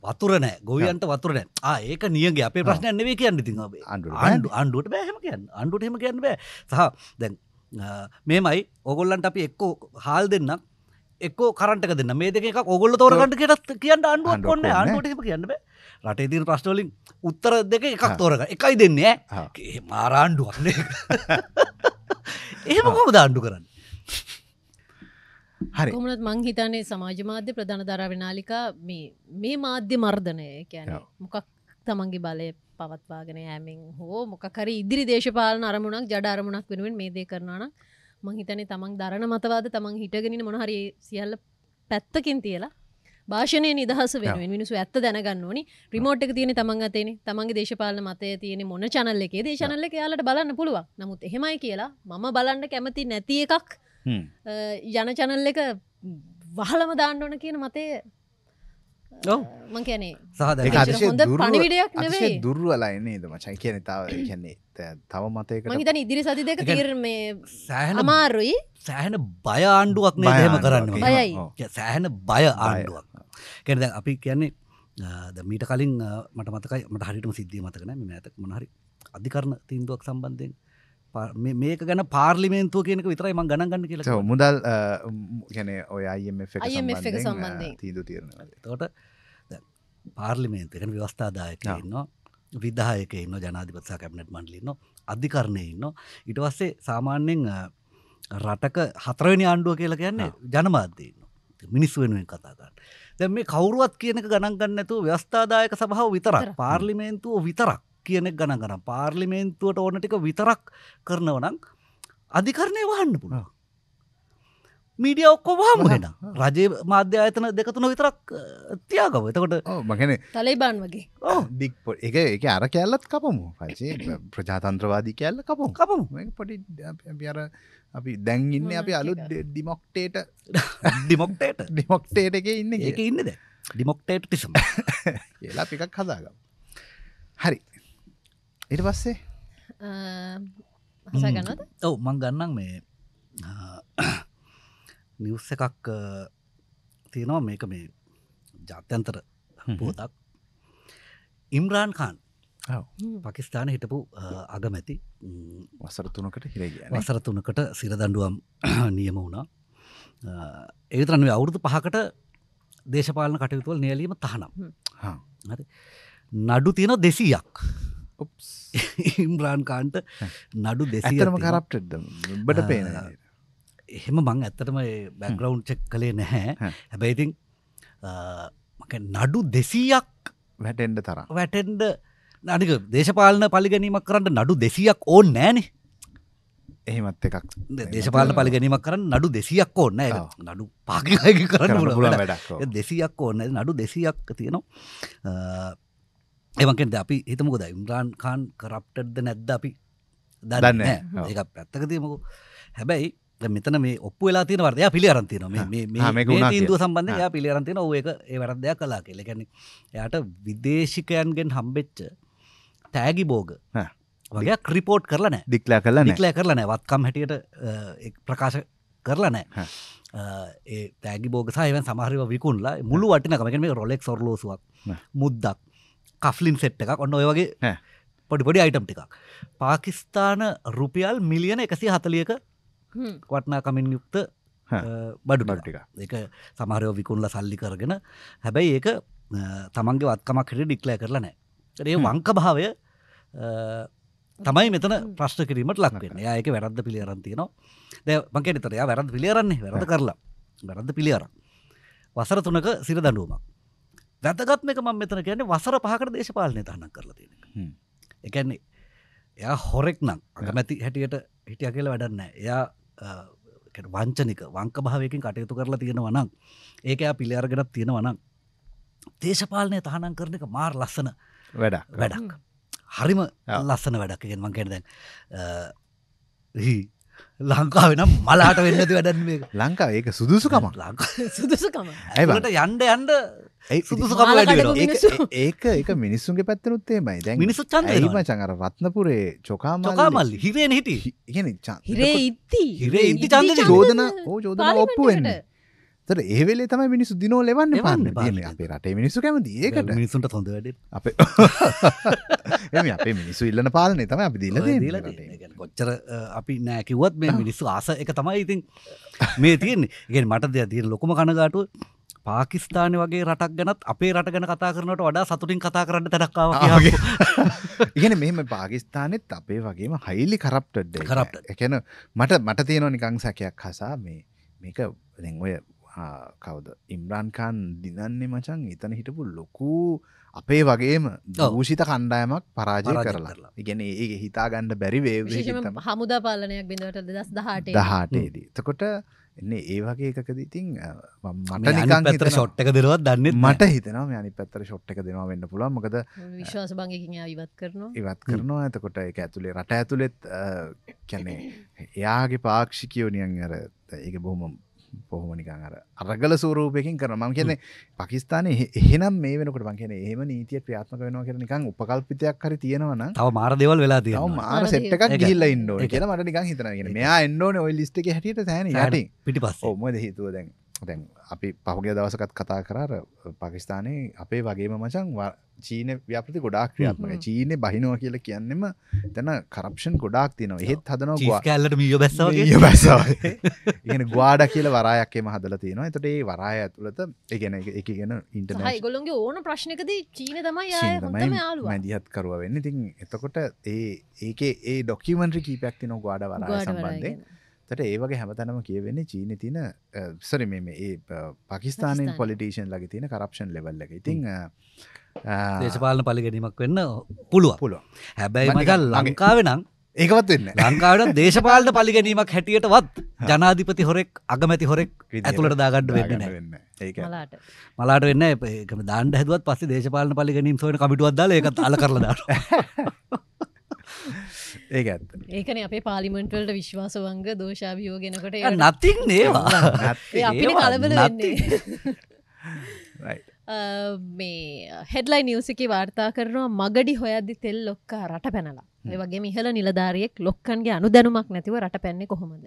A: වතුරනෑ ගොවියන්ට
B: වතුරන ඒක නියගේ අපේ ප්‍රශ්නයන්නෙවේ කියන්න ති අන්ඩු අන්ඩුවට බෑහම කියන්න අන්ඩුටම කියන්න බෑ සහ දැන් මේමයි ඔගොල්ලන්ට අපි එක්කෝ හාල් දෙන්නක් එක්කෝ කරට දෙන්න මේ දෙක ඔගොල්ල තෝරකට කියට කියන්න අන්ඩුවන් කොන්න අන්ඩුවටම කියන්න බෑ රටේ තින ප්‍රශ්නවලින් උත්තර දෙක එකක් තෝරක එකයි දෙන්නේ මාරාණ්ඩුවන්නේ එහෙම කොම දාණ්ඩු කරන්න හරි
C: කොමනත් මං හිතන්නේ සමාජ මාධ්‍ය ප්‍රධාන දරාව නාලිකා මේ මේ මාධ්‍ය මර්ධනය කියන මොකක් තමන්ගේ බලය පවත්වාගෙන යෑමෙන් හෝ මොකරි ඉදිරි දේශපාලන අරමුණක් ජඩ අරමුණක් වෙනුවෙන් මේ දේ කරනන මහිතනේ තමන් දරණ මතවාද තමන් හිටගෙන මොනහරි සියල්ල පැත්තකින් තියලා භාෂණය නිදහස වෙන මිනිසු ඇත්ත දැනගන්න ඕනි රිමෝට් එක තියෙන තමන් අතේන තමන්ගේ දේශපාලන මතය තියෙන මොන චනල්ල එකේ දේශනල්ල එක යාලට බලන්න පුළුවන් නමුත් එහෙමයි කියලා මම බලන්න කැමති නැති එකක් යන චැනල් එක වහලම දාන්න ඕන කියන මතේ මං කියනේ සාහ
A: දුර්ුවලයින්නේ ද මචයි කියන තාව කියන්නේ තව මතයක තන ඉදිරි සති දෙක තීරම අමාරුයි සෑහන බය ආණ්ඩුවක් නෑහම කරන්න බයයි සෑහන බය ආණ්ඩුවක්
B: කැනද අපි කියන්නේ මීට කලින් මට මතකයි මට හරිටම සිද්ධිය මතකන මතක මනහරි අධිකරණ තිීන්දුවක් සම්බන්ධයෙන් මේක ගැන පාර්ලිමේන්තුව කියනක විතරයි මං ගණගන්න
A: කියලා මුදල් ගැන ඔය අයමක සම්බන්ධ තීදු තිරණ තොට පාර්ලිමේන්තකන ව්‍යවස්ථාදායකන්න
B: විදදායකන්න ජනාධිපත්සා කැබනට මන්ඩලින්න අධිකරණයඉන්න ඉට වස්සේ සාමාන්‍යෙන් රටක හතරවනි ආණ්ඩුව කියලා කියන්නේ ජනමාධ්‍යයන්න මිනිස් වෙනුවෙන් කතාගන්න දැ මේ කවරුවත් කියනක ගණන්ගන්නතු ව්‍යස්ථාදායක සභාව විතරක් පාර්ලිමේන්තුව විතරක් කියනෙක් ගණ ගන පාර්ලිමේන්තුවට ඕන ටික විතරක් කරනවනං අධිකරණය වහන්න පුළා මීඩිය ඔක්කොවාම හෙන රජ මාධ්‍ය අයතන
A: දෙකතුන විතරක් තියාගව එතකොට මගන තලයිබන් වගේ ඩික් එක එක අර කැල්ලත් කපමු පචේ ප්‍රජාතන්ත්‍රවාදී කැල්ල කපමු කපමු පොඩි අර අපි දැන්ඉන්න අපි අලු ඩිමොක්ටේට ඩිමොක්ටේට ඩිමොක්ටේට එක ඉන්න එක ඉන්නද ඩිමොක්ටේට ටිසම් කියලා එකක් හදාගම් හරි එට පස්සේ හසගන්නද ඔව මං
B: ගන්නම් මේ නිවස්ස එකක් තියෙනවා මේක මේ ජාත්‍යන්තර පෝතක් ඉම්රාන් කාන් පකිස්ාන හිටපු අගමැති වසර තුනකට හිරගිය වසර තුනකට සිරදඩුවම් නියම වුණා ඒතරන් අවුරුදු පහකට දේශපාලන කටයුතුවල් නියලීම තහනම් නඩු තියෙන දෙසීයක් ඉම්රාන් කාන්ට නඩු දෙසිතරම කරප්ටෙඩ් බට පේන එහෙම මං ඇත්තටම බැග්‍රවන්් චෙක් කළේ නැහැ හැබැයිතින් නඩු දෙසීයක් වැටෙන්ඩ තර වැටෙන්ඩ නඩික දේශපාලන පලිගැනීමක් කරන්න නඩු දෙසියක් ඕන්න නෑනේ එහෙමත් එකක් දේශපාලන පලිගැනීමක් කරන්න නඩු දෙසියක් ඕන්න නඩු පාගි කරන්න වැඩක් දෙසියක් ඕන්න නඩු දෙසියක් තියෙනවා එමකට අපි හිතමකොද ඉම්රාන් කාන් කරප්ටඩ්ද නැද්ද අපි දන්න ඒ පැත්තකතියමකු හැබැයි මෙතන මේ ඔප්පු වෙලා තින වර්දය පිළිරන්තින ද සම්බන්ධ යා පිළිරන්තින ඒක වැරදයක් කලා කෙල ගැන එයට විදේශිකයන්ගෙන් හම්බෙච්ච තෑගි බෝග වගේ ක්‍රිපෝට්
A: කරලන දික්ලා කරලා නික්ලෑ
B: කරලන වත්කම් හැටියට ප්‍රකාශ කරලනෑ ඒ තෑගි බෝග සයව සමහරව විකුණලා මුළු වටින කමගෙන මේ රොලෙක් සොරලෝසුවක් මුද්දක් කෆ්ලින් සෙට් එකක් ඔන්න ඔයවගේ පොඩිපොඩි අයිටම් ටිකක් පාකිස්ථාන රුපියල් මිලියන එකසි හතලියක වටනාකමින් යුක්ත බඩු බටික එක සමහරයෝ විකුල්ල සල්ලි කරගෙන හැබැයි ඒක තමන්ගේ වත්කමක් හිට ඩික්ලය කරලා නෑ ඒ වංක භාවය තමයි මෙතන ප්‍රශ්න කිරීමට ලක්වෙන ඒක වැරද පිළියරන්තියනවා දැ මගේ නිතරයා වැරද පිළියරන්නේ වැරද කරලා වැරද පිළියර වසර තුනක සිර දඩුවමක් වැදගත්ම එක මම මෙතන කියන්නේ වසර පහකට දේශපාලනය තහනම් කරලා තියෙන එකන්නේ එයා හොරෙක් නම් අගමැති හැටියට හිටිය කියල වැඩන්න එයා වංචනික වංක භාවයකින් කටයුතු කරලා තියෙනවනම් ඒක එයා පිළියරගෙනක් තියෙනවනම් දේශපාලනය තහනම් කරන එක මාර් ලස්සන
A: වැඩක් වැඩක්
B: හරිම ලස්සන වැඩක් ගෙන්ම කෙන දැන්
A: ලංකාව නම් මලාට වෙන්නද වැඩ ලංකා ඒක සුදුසුකම ලංකා
B: සුදුසුකම ඇට යන්ඩ යන්ඩ
A: ඒක ඒක මිනිස්සුන්ගේ පැත්තනුත්තේ මයි දැ මිනිසු චන්දම චඟර රත්නපුරේ චොකාමල්කාමල් හිරේ හිට හිරේ ඉත්ති හිරේ ඉදි චන්ද චෝදන හෝ චෝදන ඔප්පු වෙන්න තර ඒවෙලේ තම මිනිසු දිනෝ ලෙවන්න පන්න අපේ රටේ මිනිසු කැමති ඒකට මිනිසුන්ට හොඳ වැඩ අප එම අපේ මිනිසු ඉල්ලන පාලනේ තම අපි දිල්ල කොච්චර අපි නෑකිවත් මේ
B: මිනිස්සු ආස එක තමයි ඉතින් මේ තියෙන් ගෙන් මට දෙයක් තියෙන ලොකම කණගාටුව පාකිස්ාන වගේ රටක් ගැනත් අපේ රට ගැන කතා කරනට වඩා සතුටින් කතා කරන්න තැක්කාව
A: ඉගෙන මෙම පාකිස්ානෙත් අපේ වගේම හයිල්ලි කරප්ටඩ් කරප් එකන මට මට තියෙනවා නිකං සැකයක් හසා මේ මේක ඔය කවද ඉම්රාන්කාන් දිනන්නේ මචන් එතන හිටපු ලොකු අපේ වගේම දූෂිත කණ්ඩායමක් පරාජය කරලා ඉගෙන ඒ හිතාගණ්ඩ බැරි වේ
C: හමුදා පාලනයක් බිඳට දස් දහට
A: දහටේදී තකොට එන්නේ ඒ වගේ එකකද ඉතින් මට නිකන් පැතර ෂොට් එක දෙනවා දන්න මට හිතනවා මේ අනි පැත්තර ෂොට් එක දෙනවා වෙන්න පුළුවන් මොකද
C: විශ්වාස භංගකින් ඉවත් කරනවා
A: ඉවත් කරනවා එතකොට එක ඇතුළේ රට ඇතුළෙත් කැනේ එයාගේ පාක්ෂිකයෝ නියන් අර ඒක බොහොම පොහොමනිකං අර අරගල සූරූපයකින් කරමං කියන්නේ පකිස්ානය එහෙනම් මේ වෙනකට පංකෙන එහම නීතිය ප්‍රාත්මක වෙනවා කියෙන නිකං උපකල්පිතයක් හරි තියෙනවන තව මාරදවල් වෙලා තිය මාර සට්ක් ගිල්ල න්න කිය මට නිකං හිතනගෙන මෙයා එන්නෝන ඔයි ලිස්ටක හැට තැන යට පිටි පස් ොම හිතුවදැන් දැන් අපි පහුගේ දවසකත් කතා කරාර පකිස්ානයේ අපේ වගේම මචන් චීන ව්‍යපති ගොඩාක් ක්‍රියාත්මක චීනය බහිනවා කියල කියන්නෙම තැන කරප්ෂන් ගොඩක් තින එහෙත් හදනවා කල්ලට මිය බැස බැස ඉගෙන ගවාඩ කියල වරායක්කේ මහදල තියෙනවා එතට ඒ වරාය ඇතුළත එකගෙන එක ගෙන ඉන්ටනයි
C: ගොලන්ගේ ඕන ප්‍රශ්නකද චීන තමයි
A: මැදිහත් කරුව වෙන්න ඉතින් එතකොට ඒ ඒක ඒ ඩොක්කිමන්ට්‍රි කීපයක් තින ගවාඩ වරා සම්බන්ධය තට ඒවගේ හැමතැනම කියවෙන්නේ චීන තින සරි මේ ඒ පකිස්ානය පොලිටේෂන් ලග තින කරප්ෂන් ලෙවල්ල එක ඉතිං
B: දේශපාලන පලිගැනීමක් වෙන්න පුළුව පුළුව හැබැයි මගල් ලංකාවෙනම් ඒකවත් වෙන්න ලංකාවට දේශපාලට පලිගැනීමක් හැටියටවත් ජනාධිපති හොරෙක් අගමැති හොරෙක් ඇතුළට දාගඩ වෙන්න
A: වෙන්න
B: මලාට වෙන්න දාන්න හැදුවත් පස්සේ දේශපාලන පලිගැනීම් සොයන කමිටුවත්දාල එකත් අල කරලදාට
A: ඒ ඇත්ත
C: ඒකන අපේ පාලිමෙන්ටවලට විශ්වාසවංග දෝෂාභියෝගෙනකොට නතින් නේවා කලබල මේ හෙඩලයි නිියසිකි වාර්තා කරනවා මගඩි හොයදදි තෙල් ලොක්ක රට පැනලා ඒවගේ මිහල නිලධාරියෙක් ලොක්කන්ගේ අනු දැනුමක් නැතිව රට පැන්නේ කොහොමද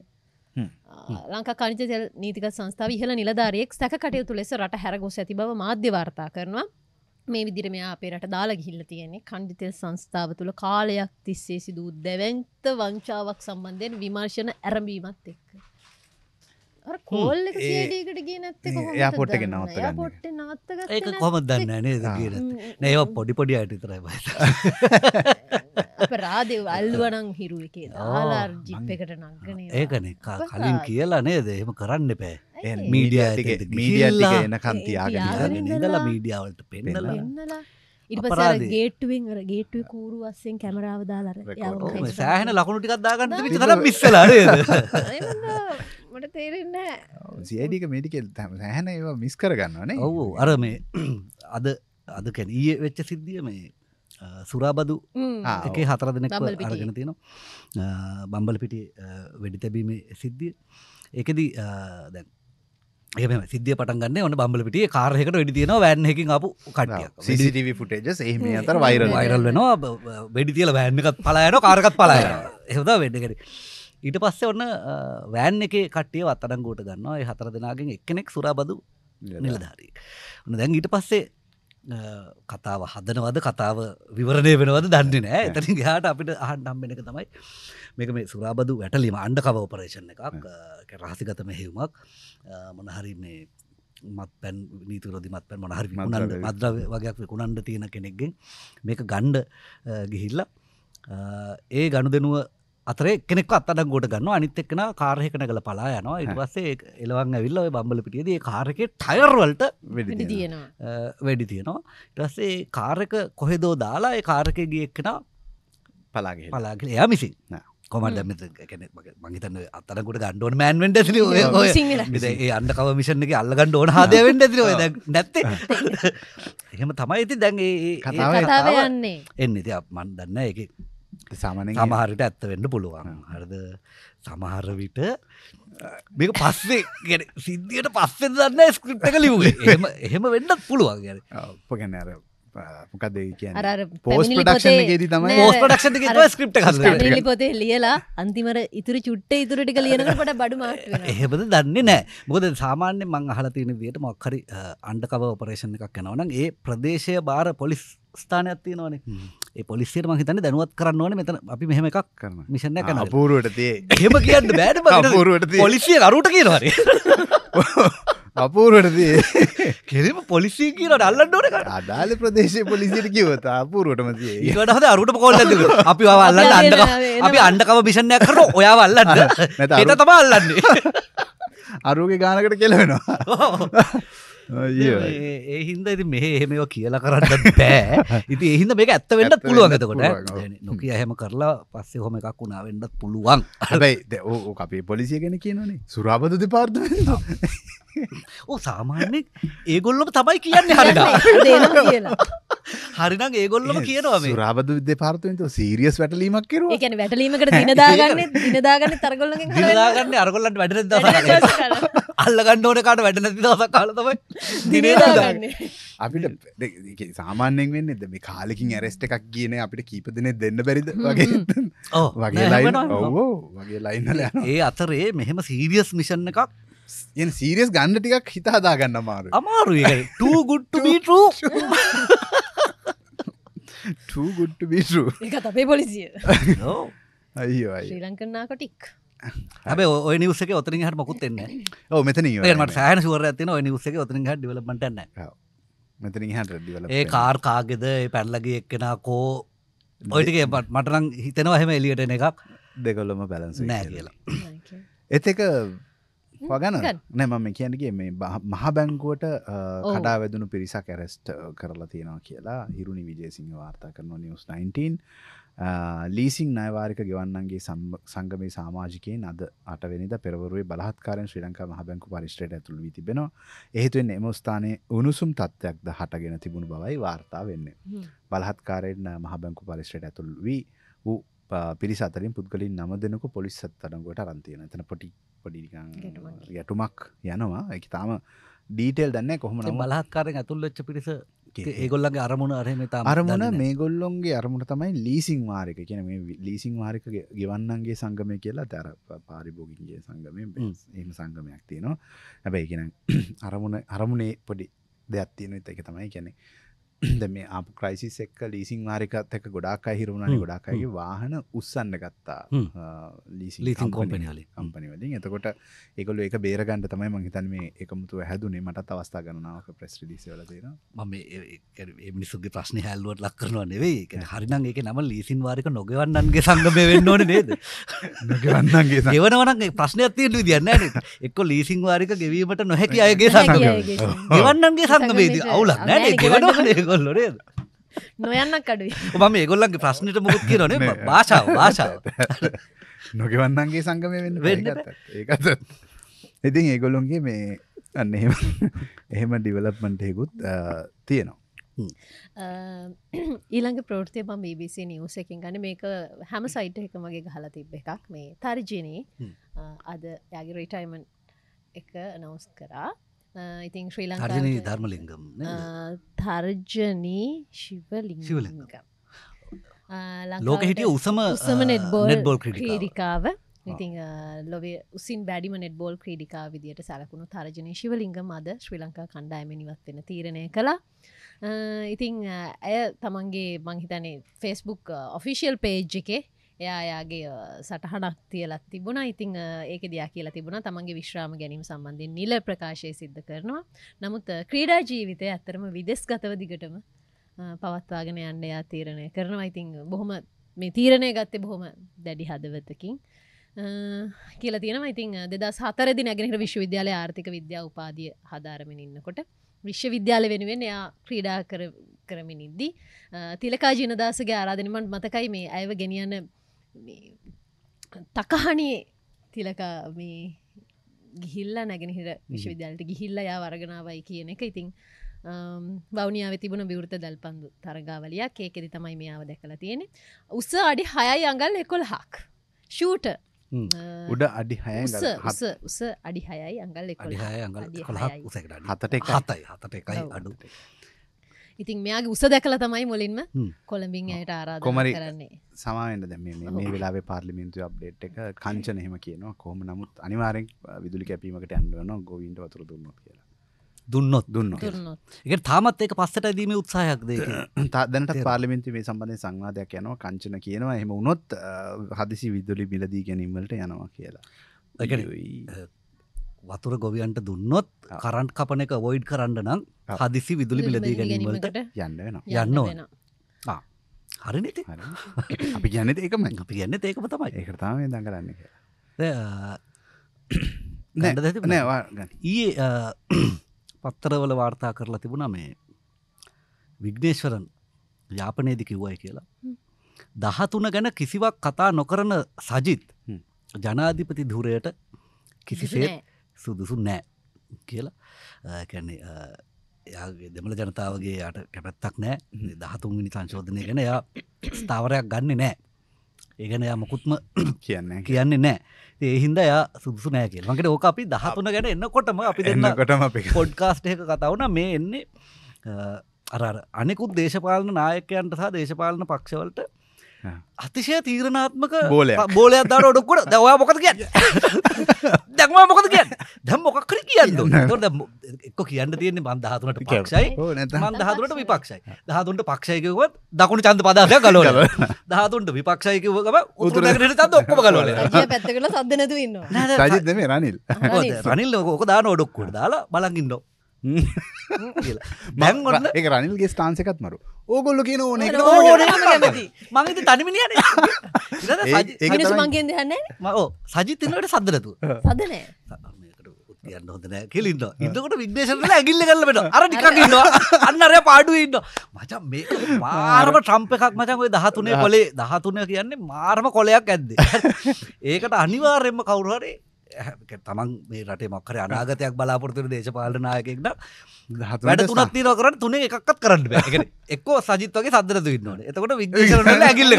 C: ලංකා කනිජ තෙල් නීතික සංස්ථාව ඉහල නිලධාරියෙක් සැකටයුතු ලෙස රට හැරගොස් ඇති බව මාධ්‍ය වාර්තා කරනවා මේ විදිරම අපේ රට දාලා ගිහිල්ල තියෙන්නේ කණ්ඩිතය සංස්ථාව තුළ කාලයක් තිස්සේ සිදූ දැවැන්ත වංචාවක් සම්බන්ධයෙන් විමර්ශන ඇරඹීමත් එක්ක. කෝල්ල ඩකට ගනත් පොට් එක නවත නත් ඒක කොම
B: දන්න නේ නඒ පොඩිපොඩි අයට තරයි බ
C: රාදෙව අල්වනං හිරුව එකේ දාලාර් ජිප් එකට නගන ඒකන කලින්
B: කියලා නේද එහෙම කරන්න පෑ මීඩිය මීඩිය එනකම් තියාගෙන ඉඳලා මීඩියාවලට පෙන්නල ඉපසර
C: ගේටුවෙන් ගේටුව කූරු වස්සෙන් කැමරාව දාලර සෑහන ලකුණු ටිකක් දාගන්න තර මිස්සල මට තේරෙන්න
A: සියඩික මඩිකෙල් තම සෑහන ඒවා මිස් කරගන්නනේ
B: ඔවු අර මේ අද අද කැන ඒ වෙච්ච සිද්ධිය මේ සුරාබදු එක හතර දෙනක් අරගෙන තියෙනවා බම්බල පිටි වැඩි තැබීමේ සිද්ධිය එකදී දැන් එම සිද්ධිය පටන්ගන්න ඔන්න බම්බලපිටිය කාරයකට වැඩි තියෙනවා වැන්නකින් අපපු කටිය ෆුටේජ ඒම අතර වයිර වයිරල් වෙනවා වැඩි තියල වැන්නකත් පලායන කාරකත් පලාය එහද වැඩකර ඊට පස්සේ ඔන්න වෑන් එක කටිය අතරන් ගෝට ගන්නවා හතර දෙනාගෙන් එක්කෙනෙක් සුරාබදු නිලධාරී ඔන්න දැන් ඊට පස්සේ කතාව හදනවද කතාව විවරණය වෙනවද දන්නේ නෑ එතරින් ගහට අපිට අහන් නම්බෙනක තමයි මේක මේ සුරාබදු වැටලීම අන්ඩකව ඔපරේෂණ එකක් රහසිගතම හෙවුමක් මොනහරි මේ මත් පැන් නීතුරදි මත් පැන් මොනහරි මනට මද්‍රව වගයක් කුණන්ඩ තියෙන කෙනෙක්ගෙන් මේක ගණ්ඩ ගිහිල්ල ඒ ගණු දෙනුව අතරේ කෙනෙක් අත්තන ගොට ගන්න අනිත් එක්න කාරයකන කළ පලා යනවා ඉටවස්සේ එලවන් ඇවිල්ල බම්බල පිටියදේ කාරක ටයර්වලට වැඩි තියෙනවා ඉටස්සේ කාරක කොහෙදෝ දාලා කාරකගිය එක්කෙන පලාගේ පලාගල එයා මිසින් නෑ කොමට මගේතන අතනකට ගණ්ඩෝන මෑන්වෙන්ට ඇතිර ඔය ඒ අන්න කවමිෂණ එක අල්ලගන්න ඕන හදවෙන්ට ඇතිර ඔය නැත්තේ එහෙම තමයි ඇති දැන්ගේ කතාව යන්නේ එන්න ඉති මන් දන්න එක සාමන සමහරට ඇත්ත වෙන්න පුළුවන් හරද සමහර විට මේක පස්සේ ගැන සිද්ධියට පස්සෙ දන්න ස්ක්‍රප්ට කලිවුගේ
A: එහෙම වෙන්නත් පුළුවන් ගැන ඔප ගැන ඇරව මොකදේ කිය අර පෝස් ප්‍රඩක්ෂන්ගේදී තම පෝස් ප්‍රඩක්ෂ ස්ක්‍රප් ි
C: පොතේ ලියලා අන්තිමර ඉතුර චුට්ට ඉතුරටික ලියනකට බඩු
B: එහෙබද දන්නේ නෑ බොද සාමාන්‍ය මං අහලතින දියට මොක්හරි අන්ඩකව ඔපරේෂණ එකක් යනවනම් ඒ ප්‍රදේශය බාර පොලිස් ස්ථානයක්ත්තිය නොනේ ඒ පොලිසියට මහිතන දැනුවත් කරන්න ඕන මෙතන අපි මෙහම එකක් කරන මිෂණ කන පූරුවට තිය හෙම කියන්න බෑඩ පූරුවට පොලිසිය අරුට කියවාරේ
A: අපූරටදී කෙරම පොලිසිය කියලට අල්ලන්නට අදාල ප්‍රදේශ පොලිසිට කිවත අපූරුවටම ඒට හද
B: අරුට පොල්ල අපි අල්ලන්න අන්න අපි අන්ඩකම බිෂණයක් කර ඔයා වල්ලන්න නැත තම අල්ලන්නේ අරුගේ ගානකට කෙලවෙනවා
A: ඒහින්ද
B: ඇති මේ එහෙමෝ කියලා කරන්න පෑ ඉති එහින්ද මේක ඇත්ත වෙන්න පුළුවන් ඇතකොට නොකිය හැම කරලා පස්සේ හොම එකක් වුණා වෙන්නත් පුළුවන් හැබයි ඕ අපේ
A: පොලිසිය ගැන කියනනේ සුරාබද දෙපාර්ත ඕ සාමාන්‍ය ඒගොල්ලොම
B: තමයි කියන්නේ හරි
A: හරිනම් ඒගොල්ලම කියනවා රාබද විද පාර්තමත සීරියස් වැටලීමක්
C: කර ගැන වැටලීමකට දිනදාගන්න දිනදාගන්න තරගොල්ල දිනදාගන්න
A: අරගොල්ලට වැඩ අල්ලගන්න ඕන කාට වැඩ නැති දවසක් කාලා තමයි දිනේ දාගන්නේ අපිට සාමාන්‍යයෙන් වෙන්නේ මේ කාලෙකින් ඇරෙස්ට එකක් කියන අපිට කීප දෙනෙ දෙන්න බැරිද වගේ වගේ ලයින් ඔවෝ වගේ ලයින්නල ඒ අතරේ
B: මෙහෙම සීරියස් මිෂන් එකක් එ සීරියස් ගන්න ටිකක් හිතාදා ගන්න අමාරු අමාරු ගුට්ට ගුට්ට බිටු එක අපේ පොලිසිය අයිෝ ශ්‍රී
C: ලංකන්නාකොටික්
B: හැබ ඔය නිවසක ඔතන හට මකුත්ෙන්න ඕ මෙතන මට සෑන සුවර ඇතින ඔය නිවසක ඔතන හට ිවලටන්න
A: මෙතන හට ඒ කාර්
B: කාගෙද පැල්ලගේ එක්කෙන කෝ
A: ඔයිටගේ පට මටනම් හිතනවා හෙම එලියට එන එකක් දෙකොල්ලොම පැලන්ස නෑ කියලා එතක වගන නැමම කියනගේ මේ මහ බැංගුවට කඩා වැදුණු පිරිසක් ඇරෙස්ට් කරලා තියෙනවා කියලා හිරුණි විජේසිංහ වාර්තා කරන නිියස් 19 ලීසින් නයවාරික ගෙවන්නන්ගේ සංගමේ සාමාජිකයෙන් අද අටවෙනිද පෙරවරුවේ බලහත්කාරෙන් ශ්‍රී ලංකා මහ බැංකු පරිශ්‍රයට ඇතුළු වී තිබෙනවා. එහෙතුවෙන් එම ස්ථානයේ උණුසුම් තත්ත්වයක්ද හටගෙන තිබුණු බවයි වාර්තා වෙන්නේ. බලහත්කාරයෙන් මහ බැංකු පරිශ්‍රයට ඇතුළු වී වූ පිරිස අතරින් පුද්ගලින් නම දෙනකු පොලිස් අත්තරංගුවට අරන් තියෙන. එතන පොටි පොඩි යටුමක් යනවා. ඒක තාම ඩීටේල් දන්න කොහොම
B: බලහත්කාරෙන් ඇතුල්වෙච්ච පිරිස ඒගොල්ලගේ අරමුණ අරහම අරමුණ මේ
A: ගොල්ලොන්ගේ අරමුණ තමයි ලීසිං මාරික කියන මේ ලීසිං මාරික ගෙවන්නන්ගේ සංගමය කියලා තැර පාරිභෝගින්ගේ සංගමය එම සංගමයක් තියෙනවා හැබැයි කියෙන අරමුණ අරමුණේ පොඩි දෙයක් තියෙන එක තමයි කියන්නේ ද මේ අප ක්‍රයිසිස් එක්ක ලීසින් ආරිකත් එක ගොඩාක් අහිරුණනි ගොඩාක්ගේ වාහන උත්සන්න ගත්තා ලීසින් කොම්පනයාල කම්පනිවලින් එතකොට එකල එක බේරගන්ට තමයි මහිතන් මේ එකමුතු හැදුනේ මට අවස්ථා ගනාවක ප්‍රෙස් ලිසිවලදේන ම මිනිසුගේ ප්‍රශ්න හැල්ුවට ලක් කරනවා නෙවේ හරිනං එක
B: නම ලීසින් වාරික නොගවන්නන්ගේ සංගම වෙන්න ඕන නේද නොගවන්නන්ගේ ඒවනවනගේ ප්‍රශ්නයක් තියෙන විදින්න එක්ක ලීසින් වාරික ගෙවීමට නොහැකි අයගේ සංග ගවන්නන්ගේ සංගමේදී අවුලක් නෑ ගෙවන ගොල්ල නේද
C: නොයන්න කඩුව
B: ඔබ මේ ගොල්ලන්ගේ ප්‍රශ්නට මුත් කියරන භාෂාව භාෂාව
A: නොකවන්නන්ගේ සංගමය වන්න වෙන්නත් ඒකත් ඉතින් ඒගොල්ලොන්ගේ මේ අන්න එහෙම එහෙම ඩිවලප්මන්ටයකුත් තියෙනවා
C: ඊළඟ ප්‍රෘතිය බ BBC නිියස එකින් ගන මේක හැම සයිට් එක මගේ ගහල තිබ්බ එකක් මේ තර්ජනී අද යගේ රිටයිමන් එක නවස් කරා ඉතින් ශ්‍රී ලංකා ධර්මලිංගම තර්ජනී ශිවලින් ලෝක හිටිය උසම උසම නෙට්බෝල් ක්‍රඩිකාව ඉතිං ලොවේ උසින් වැඩිම නෙට්බෝල් ක්‍රඩිකා විදියට සැලකුණු තරජන ශිවලිංග මද ශ්‍රී ලංකා කණ්ඩායමනිවත් වෙන තීරණය කළා ඉතිං ඇය තමන්ගේ මංහිතනේ ෆෙස්බුක් ඔෆිසිියල් පේජ් එකේ එයායාගේ සටහනක් තියලත් තිබුණ ඉතිං ඒක දයා කියලා තිබුණ තමන්ගේ විශ්‍රාම ගැනීම සම්බන්ධින් නිල ප්‍රකාශය සිද්ධ කරනවා නමුත් ක්‍රීඩා ජීවිතය ඇත්තරම විදෙස් ගතව දිගටම පවත්වාගෙන යන්න එයා තීරණය කරනවා ඉතිං බොහොම මේ තීරණය ගත්තේ බොහොම දැඩි හදවතකින් කියලා තියෙනවා ඉතින් දෙදස් හතරදි නැගෙනහිර විශ්වවිද්‍යාලය ආර්ථික විද්‍යා උපාදිය හදාරමින් ඉන්නකොට විශ්වවිද්‍යාල වෙනුවෙන් එයා ක්‍රීඩා කරමිනිද්දී තිලකා ජීනදාසගේ ආරාධනමට මතකයි මේ ඇයව ගෙනියන්න තකහනේ තිලක මේ ගිහිල්ල නැගෙනහිර විශ්වවිද්‍යාලට ගිහිල්ල යා වර්ගනාවයි කියන එක ඉතිං බෞනිාව තිබුණ විවෘත දල්පන්දු තරගාවලයක් ඒකෙදි තමයි මෙයාව දැකලා තියෙනෙ උස අඩි හයයි අඟල් එකොල් හක් ෂූට
A: උඩ අඩි හය උස
C: අඩි හයයි අඟල් එකො හතට
A: හතයි හතට එකයි අඩු
C: ඉතින් මෙයාගේ උස දැකල තමයි මුලින්ම කොළඹින් අයට ආරා කොමරි කරන්නේ
A: සමාෙන්ට දැම මේ වෙලාේ පාර්ලිමින්තු අප්ඩේට් එක කංචන එහෙම කියන කොහම නමුත් අනිවාරෙන් විදුලි කැපීමට ඇන්ඩුවන ගොවින්ට වතුර දුන්න කියලා දුන්නොත් දුන්න එක තාමත් ඒක පස්සට ඇදීම උත්සාහයක් දේ තාදනට පාලිමින්ති මේ සම්බඳධය සංවාධයක් යනවා කංචන කියනවා එහෙම උනොත් හදිසි විදුලි බිලදී ගැනීමලට යනවා කියලා
B: වතුර ගොවියන්ට දුන්නොත් කරන්ට් කපන එක වොයිඩ් කරන්න නම් හදිසි විදුලි බිලදී ගැනීමට යන්න වෙන යන්න ඕන හරින අපි ගැන ඒකම අපි ගැන්න ඒකම තමයි ඒකරතාව දඟලන්න නෑවා ඊයේ පත්තරවල වාර්තා කරලා තිබුණා මේ විග්නේශ්වරන් යාපනයේදි කිව්වයි කියලා දහතුන ගැන කිසිවක් කතා නොකරන සජිත් ජනාධිපති දුරයට කිසිසේ සුදුසු නෑ කියලා කැන්නේ යාගේ දෙමළ ජනතාවගේ යට කැපැත්තක් නෑ දහතුන්ගනි සංශෝධනය ගැන යා ස්ථාවරයක් ගන්න නෑ ඒගැන යා මොකුත්ම කියන්න කියන්නේ නෑ ඒහින්ද යා සුදුසු නෑ කිය මකට ඕක අපි දහතුන ගැන එන්න කොටම අපි දෙන්නකටම පොඩ්කාස්ට් එක කතාවන මේ එන්නේ අර අනෙකුත් දේශපාලන නායකයන්ට සහ දේශපාලන පක්ෂවලට අතිශය තීරණාත්මක බෝලය බෝලය දර ොඩක්කොට දවා මොකද කිය දැක්වා මොකද කිය දැම් මොකක් කර කියන්න තොට එක්ක කියන්න තියන්නේ බන්ධහතුනට පක්ෂයි දහතුනට විපක්ෂයි දහතුන්ට පක්ෂයකවත් දකුණු චන්ද පදාය කලෝල දහතුන්ට විපක්ෂයකවම උතුර චන්ද ඔක්කම කලෝල
C: පැත්තකල සදධනතුවන්න
A: රනිල් රනිල් ලෝක දාන ඔඩක්කුට දාලා බලගින්නවා මං ඔන්න එක රනිල්ගේ ස්ථාන්සකත් මරු ඕගොල්ල කියන ඕන මගත
C: තනිමිනිට මගේ දන්න
A: ඕ සජිතනට සද්දරතු
B: සදන යන්න හොඳන කෙලින්න ඉදකට විදේශල ඇගිල්ල කල්ලට අරටිකන්නවා අන්නරය පාඩු ඉන්න මචන් මේ මාරම ට්‍රම්ප එකක් මචන්ගේ දහතුනේ කොලේ දහතුනය කියන්නේ මාර්ම කොලයක් ඇද්ද ඒකට අනිවාර්යෙන්ම කවුරුහරේ තමන් මේ රටේ මක්කර අනාගතයක් බලාපොරතුර දේශපාලනායකෙක්ට වැඩ තුනක් තින කරන්න තුනේ එකක්ත් කරන්න බැ එක්කෝ සජිත් වගේ සදරතු ඉන්නවන එතකොට විදේශන ඇගිල්ල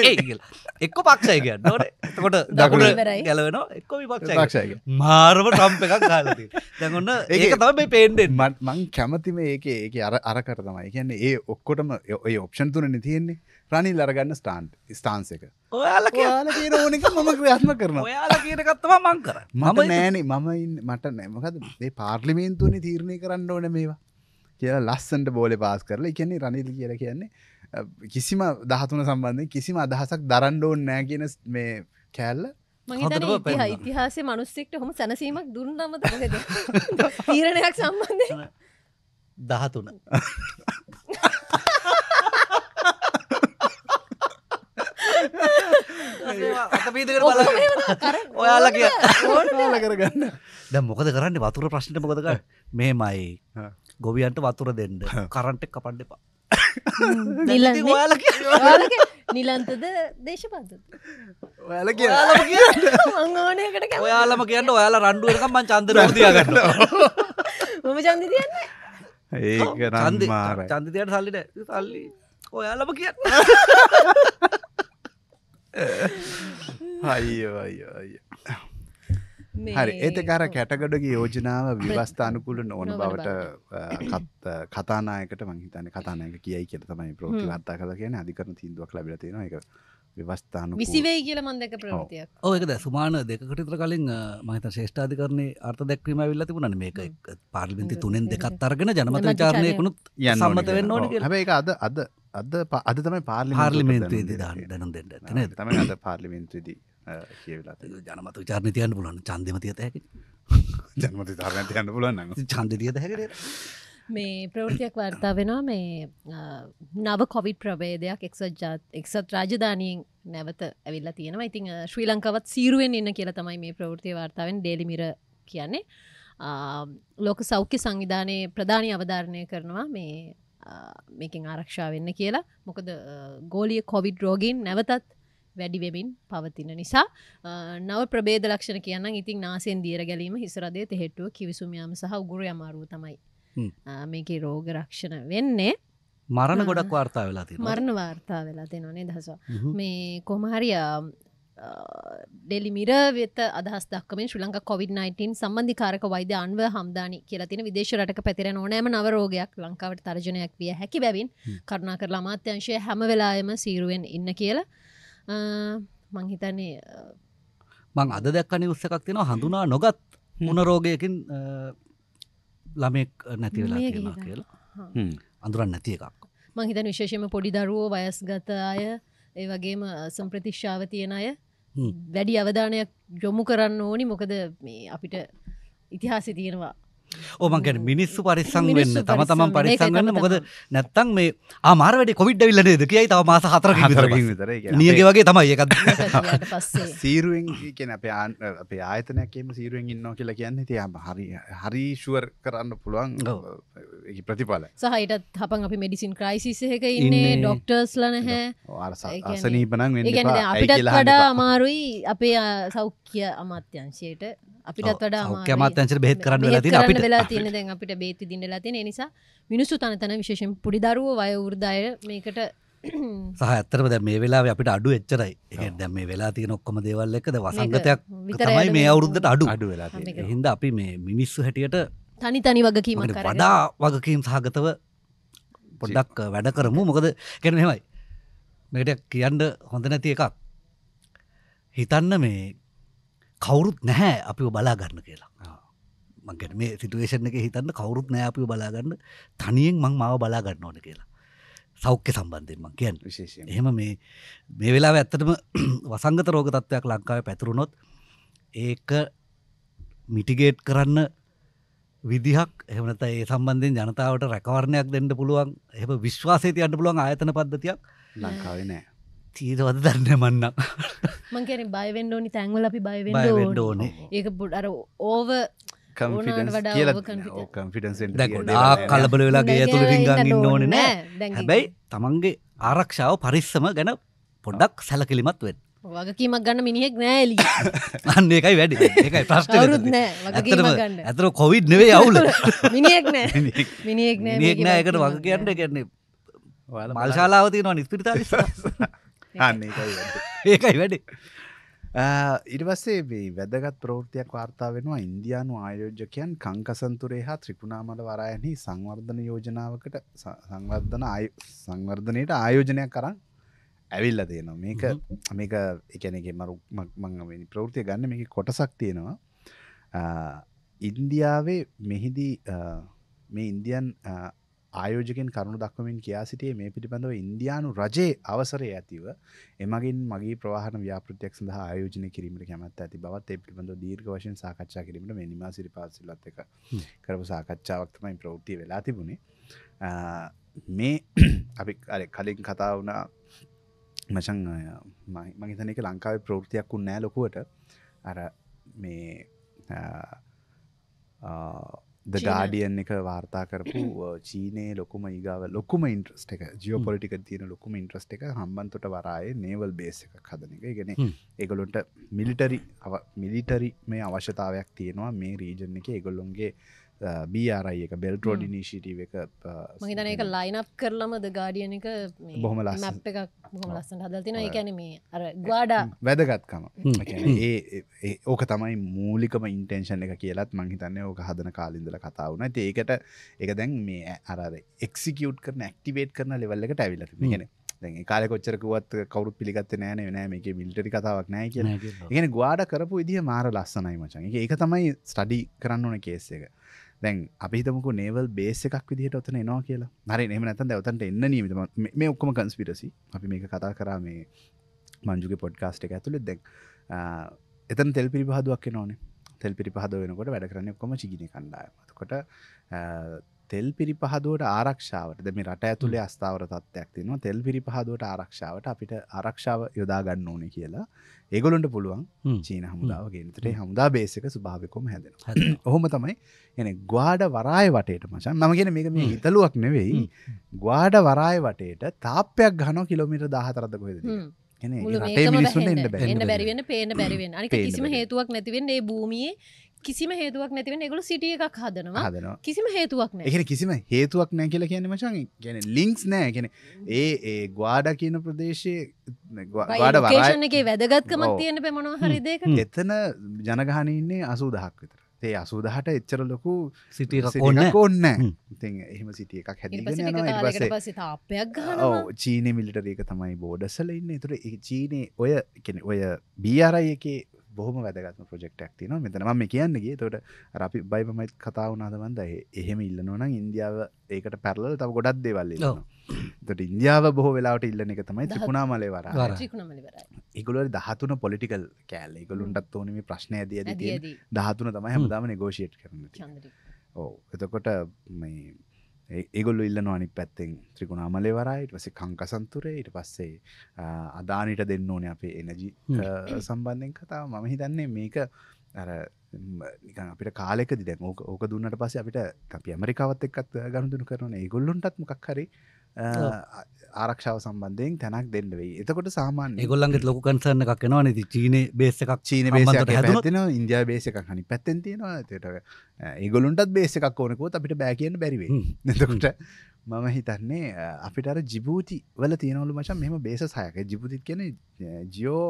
B: එක්ක පක්ෂය කියන්න එතකොට දකුණ ගැලවෙන එක්ක විපක්ෂය මාර්ව ටම්ප එකක් කාලති දැගන්න ඒක තමයි පේන්ඩෙන්
A: මං කැමතිම ඒක ඒක අර අර කර තමයි කියන්නේ ඒ ඔක්කොටම ඔය ඔප්ෂන් තුනන තියෙන්නේ රනිල් අරගන්න ස්ටාන්් ස්ථාන්සක
B: ඔයාල කියන ඕනක
A: මම ක්‍රියාත්ම කරන
B: ඔයාල කියනකත්තව මං කර මම නෑන
A: මම මට නෑමකද ඒ පාර්ලිමේන්තුනි තීරණය කරන්න ඕන මේවා කියලා ලස්සන්ට බෝල පාස් කරලා කියන්නේ රනිල් කියල කියන්නේ කිසිම දහතුන සම්බන්ධය කිසිම අදහසක් දරන්න ඕන් නෑ කියන මේ කෑල්ල
C: ඉතිහාස මනුස්සෙක්ට හොම සැනසීමක් දුන්නම තීරණයක් සම්බන්ධය
B: දහතුන ඔයාල ඔයාල කරගන්න ද මොකද කරන්න වතුර ප්‍රශ්ට මොකදක මේමයි ගොවියන්ට වතුර දෙන්න කරන්ට කපන්න එපා
C: නිලන්තද දේශපාත
B: ඔයාල ඔයාලකට ඔයාලම කියන්න ඔයාල රණ්ඩුවකම් මං චන්දර ගන්න මම චන්ද තියන්න ඒ චන්දතියට සල්ලිට සල්ලි ඔයාලම කියන්න
A: අයියෝ අයියෝ අයියෝ හරි ඒතක අර කැටගඩගේ යෝජනාව විවස්ථානුකුල නොවන බවට කතානායකට මංහිතන කතානයක කියයි කියට තමයි ප්‍රෝති වර්තා කල කියන අධිකරන තිීදුවක් ලබිලතිෙන එක විවස්ථාන විසිවේ
C: කියල මන්දක ප්‍රතියක්
A: ඕයක ද සුමාන දෙකටතර
B: කලින් මහිත ශේෂ්ඨාධිකරන අර්ථ දැක්වීම විල්ල තිබුණන මේක පාර්ලිමිති තුනෙන් දෙකත් අර්ගෙන ජනමත චාරණයකුණුත් යන්නමත වෙන්න ඕන
A: හැබයි අද අද අද අද තමයි පාර්ලි පාර්ලිමේන්තුවේද දැනු දෙට න තම අද පාර්ලිමේන්තුවේදී කියවෙලා ජනමත චාර්ණ තියන්න පුලන් චන්දමතිය තැක ජනමත ධාරණ තියන්න පුලන් චන්දතිය දැකට
C: මේ ප්‍රවෘතියක් වර්තා වෙනවා මේ නව කොවිඩ් ප්‍රවේදයක් එක්සත් එක්සත් රාජධානයෙන් නැවත ඇවිල්ල තියෙනවා ඉතින් ශ්‍රී ලංකාවත් සීරුවෙන් එන්න කියලා තමයි මේ ප්‍රවෘතිය වර්තාවෙන් ඩේලිමිර කියන්නේ ලෝක සෞඛ්‍ය සංවිධානයේ ප්‍රධානය අවධාරණය කරනවා මේ මේකින් ආරක්ෂා වෙන්න කියලා මොකද ගෝලිය කොවිඩ් රෝගීන් නැවතත් වැඩිවෙමින් පවතින නිසා නව ප්‍රබේද ලක්ෂණ කියන්න ඉතින් නාසයෙන් දීර ගැලීම හිසරදය තෙහෙට්ටුව කිවිසුමයාම සහ ගුරු අමාරුව තමයි මේක රෝග රක්ෂණ වෙන්නේ
B: මරණ ගොඩක් වාර්තා වෙලා මරණ
C: වාර්තා වෙලා තිෙනනේ දස මේ කොමහරිය ඩෙලිමිර වෙත අදස් දක්ම ශුලංක කොවිD-19 සම්බධිකාරක වෛද්‍ය අන්ව හම්දානි කියලතින විදේශරට පැතිර ඕනෑම නවරෝගයක් ලංකාවට තර්ජනයක් විය හැකි බැවින් කරුණා කර ළමාත්‍යංශය හැම වෙලායම සීරුවෙන් ඉන්න කියලා මංහිතන්නේ
B: මං අද දැක්කනි උත්සකක් තිෙන හඳුනා නොගත් මුණරෝගයකින් ළමෙක් නැතිවෙලා කියලා කියලා අඳුරන් නැති එකක්
C: මංහිතන විශේෂම පොඩි දරුවෝ වයස්ගත අය ඒ වගේම සම්ප්‍රතිශ්ෂාව තියෙන අය වැඩි අවධානයක් යොමු කරන්න ඕනි මොකද මේ අපිට ඉතිහාසි තියෙනවා
B: ඕමන්ගැන මිනිස්සු පරිසං වෙන්න තම තමන් පරිසං වන්න මොකද නැත්තන් මේ ආමාරවට කොවිඩ් විල්ල නේද කියයි තව මාස හතර විතර නියගේ වගේ තමයි එකත්
A: සීරුවෙන් කියන අප අපේ ආයතනයක්ම සීරුවෙන් ඉන්න කියලා කියන්නේ තියම හරි හරිශුවර් කරන්න පුළුවන් ප්‍රතිඵල
C: සහයටත් හපන් අපි මෙඩිසින් ක්‍රයිසිසක ඉන්නේ ඩොක්ටර්ස් ලනහැ අසනීපනන්
A: අපිටත් වඩා
C: අමාරුයි අපේ සෞඛ්‍ය අමාත්‍යංශයට අපිට වඩා කැමත්තංචර බෙත් කරන්න වෙලා තින අපිට වෙලා තියෙන දැන් අපිට බේත් ඉදින්න වෙලා තියෙන නිසා මිනිස්සු තන තන විශේෂයෙන් පොඩි දරුවෝ වයෝවෘද්ධය මේකට සහ
B: ඇත්තරම දැ මේ වෙලා අපිට අඩු එච්චරයි ඒ දැ මේ වෙලා තියෙන ඔක්කොම දේවල් එකද වසංගතයක් තමයි මේ අවුරුද්දට අඩු අඩු වෙලා හිද අපි මේ මිනිස්සු හැටියට
C: තනි තනි වගකීම වඩා
B: වගකීම් සහගතව පොඩ්ඩක් වැඩ කරමු මොකද කැන හෙමයි මේට කියන්න හොඳ නැති එකක් හිතන්න මේ කවුරුත් නැහැ අපිව බලාගන්න කියලා මංකට මේ සිටුවේෂණ එක හිතන්න කවුරුත් නෑ අපි බලාගන්න තනියෙන් මං මාව බලාගන්න ඕන කියලා සෞඛ්‍ය සම්බන්ධයෙන්ම කියන් විශේෂ එහෙම මේ මේ වෙලා ඇත්තටම වසංගත රෝග තත්ත්වයක් ලංකාව පැතුරුණොත් ඒක මිටිගේට් කරන්න විදිහක් එහමනත ඒ සම්බන්ධෙන් ජනතාවට රැකවරණයක් දෙන්න පුළුවන් එහම විශ්වාසය තියන්න පුළුවන් ආයතන පද්ධතියක්
A: ලංකාවේ නෑ
B: තීරවද දන්න මන්න
C: මංකන බයවෙන්ඩෝනි තැන්වල අපි බයවෙන්ඩ ඕන ඒක පුඩ අර ඕව
B: කලබල වෙලාගේ ඇතුළ රිගන්න ඕන නෑ හැබැයි තමන්ගේ ආරක්ෂාව පරිස්සම ගැන පොඩක් සැලකිලිමත් වෙන්
C: වගකීමක් ගන්න මිනිහෙක් නෑලි
B: අන්න එකයි වැඩි එකයි ප්‍රශ්ට
C: ඇතර කොවිඩ් නෙවේ අවුල මිනිෙක් නෑ
A: මිනිෙක් නෑ එකට වග කියන්න කියන්නේ මල්ශාලාවතියනවා නිස්පිරිතා අන්න ඒකයි වැඩි ඉරිවස්සේ මේ වැදගත් ප්‍රෝෘතියක් වාර්තා වෙනවා ඉන්දයානු ආයෝජකයන් කංකසන්තුරේ හා ත්‍රිකුණාමල වරායනහි සංවර්ධන යෝජනාවකට සංවර්ධන සංවර්ධනයට ආයෝජනයක් කරන්න ඇවිල්ල තියෙනවා මේක මේක එකනගේ මරු මංගමනි ප්‍රෘතිය ගන්න මේ කොටසක් තියෙනවා ඉන්දියාවේ මෙහිදී මේ ඉන්දියන් ආයෝජකෙන් කරුණු දක්වමින් කියා සිටියේ මේ පිළිබඳව ඉන්දයානු රජයේ අවසරය ඇතිව එමගින් මගේ ප්‍රවාහන ව්‍යාපෘතියක් සඳහා ආයෝජනය කිරීමට කැමත් ඇති බවත් ඒ පිළිබඳව දීර්ඝ වශයෙන් සාකච්ඡා කිරීමට මේ නිමාසිරි පාසිල්ලත් එක කරපු සාකච්ඡාවක් තමයි ප්‍රවෘත්ති වෙලා තිබුණේ මේ අපි කලින් කතා වුණා මචන් මගේතනක ලංකාවේ ප්‍රෘතියක් වුන් නෑ ලොකුවට අර මේ ද ගාඩියන් එක වාර්තා කරපු චීනයේ ලොකුම ඒගාව ලොකුම ඉන්ට්‍රස්ට එක ජියෝ පොලිටික තියෙන ලොකුම ඉන්ට්‍රස්ට එක හම්බන්තොට වරාය නේවල් බේස එක හදන එක ගෙන ඒගොලොන්ට මිලිටරි මිලිටරි මේ අවශ්‍යතාවයක් තියෙනවා මේ රීජන් එක ඒගොල්ලොන්ගේ බRI එක බෙල්ටරෝඩ නිශීටව එක මහිතන
C: එක ලයිනප් කරලම ද ගාඩියන එක බොහම ලස් එකක් බොහම ලස්සන් හදල්තින එකැන මේ අර ගඩා
A: වැදගත්කම ඒ ඕක තමයි මූලිකම ඉන්ටේන්ෂන් එක කියලත් මංහිතන්නේ ඕක හදන කාලින්දල කතාවන ඒකට එක දැන් මේ අරර එක්සිකියුට් කරන ඇක්ටිවේට් කරන ලෙවල්ල එකට ඇවිලට ගෙන කාල කොච්චරකුවත් කවරු පිගත් නෑන නෑ එක මිල්ටරි කතාවක් නෑ කියන ගෙන ගවාඩ කරපු ඉදිහ මාර ලස්සනයි මචන් එක තමයි ස්ටඩි කරන්න ඕන කේස් එක දැන් අපිතමක නේවල් බේස එකක් විදිහට ඔතන එනවා කියලා නරි එම නැතන් දැවතන්ට එන්න නීමට මේ ඔක්කොම කන්ස්පිරසි අපි මේක කතා කරා මේ මංජුගේ පොඩ්කාස්ට එක ඇතුළෙ දැක් එතන් තෙල් පිරි පහදුවක් නොනේ තෙල් පිරි පහද වෙනකොට වැඩ කරන්න ඔක්කොම චිගිනි කණ්ඩායමකොට තෙල් පිරිපහදුවට ආරක්ෂාවට මේ රට ඇතුළේ අස්ථාවර තත්වයක් තිනවා තෙල් පිරිපහදුවට ආරක්ෂාවට අපිට ආරක්ෂාව යොදාගන්න ඕනේ කියලා ඒගොලොන්ට පුළුවන් චීන හමුදාව ගෙනතරේ හමුදා බේසක ස්භාවකොම හැදෙන ඔහොම තමයි එන ගවාඩ වරාය වටේට මචන් නම කියෙන මේක මේ හිතලුවක් නෙවෙයි ගවාඩ වරාය වටේට තාපයක් ගන කිලමිට දහතරද කොහෙද එ රටේ මිනිසුන් එන්න බැරිවෙන
C: පේන බැරිවෙන අනි කිසිම හේතුවක් නැතිවෙන්නේ භූමියේ කිසිම හේතුවක් නැතිවෙන එකගල සිටිය එකක් හදනවා හදන කිසිම හේතුවක් නෑ
A: කිසිම හේතුවක් නෑ කියලා කියන මචන් ගැන ලිංක්ස් නෑ ගැන ඒ ඒ ගවාඩ කියන ප්‍රදේශයේ ගඩවරගේ වැදගත්කමක් තියෙන පැමන හරිදක එතන ජනගහනඉන්නේ අසූ දහක් විතර ඒ අසූදහට එච්චර ලොකු සිටිය ඕන්න ඕන්න ඉති එහම සිටිය එකක් හැ චීන මිලිටරේක තමයි බෝඩස්සල ඉන්න තුර චීනය ඔය කෙන ඔය බියරයි එකේ බොහොම වැදගත්ම ප්‍රජෙක්ටක් තින මෙතන ම කියන්නගේ තොට අපි බයිපමයිත් කතාවනාදමන්ද එහෙම ඉල්ලනොන ඉන්දියාව ඒකට පැරලල් තව ගොඩක් දෙවල්ල තොට ඉන්දියාව බොහ වෙලාට ඉල්ලන එක තමයි තිකුණා මලවර ඉගුලුවල දහතුන පොලිටිකල් කෑල්ල ඉගුලුන්ටත් ඕනම ප්‍රශ්නය දිය දහතුන තමයි හමදාම නිගෝෂයට කරන ඕ එතකොට මේ ඒගොල්ල ඉල්ලන අනි පැත්තෙන් ත්‍රිකුණ අමලෙවරයිට වස කංකසන්තුරේ ඉට පස්සේ අදානට දෙන්න ඕන අපේ එනජි සම්බන්ධයෙන් කතාව මම හිතන්නේ මේක අර නිකන් අපිට කාලෙක දිද ඕක ඕක දුන්නට පස්සේ අපිට අපි ඇමරිකාවත් එක්කත් ගනුදුනු කරන ඒගොල්ලොන්ටත් මොක්හරි ආරක්ෂාව සම්බන්ධයෙන් තැනක් දෙන්න වෙයි එතකොට සාමාන්‍ය ගොල්ලන්ගේ ලොක කන්සරන එකක් එනවා නති චීන බේස එකක් චීන න ඉන්දයා බේස එකක් හනි පැත්තෙන් තියෙනවා තට ඒගොලුන්ටත් බේස එකක් ඕනකෝත් අපිට බෑ කියන්න බැරිවේ නතකට මම හිතන්නේ අපිට අර ජිබූති වල තියනවලු මචන් මෙම බේස සයක ජිපතිත් කියන ජියෝ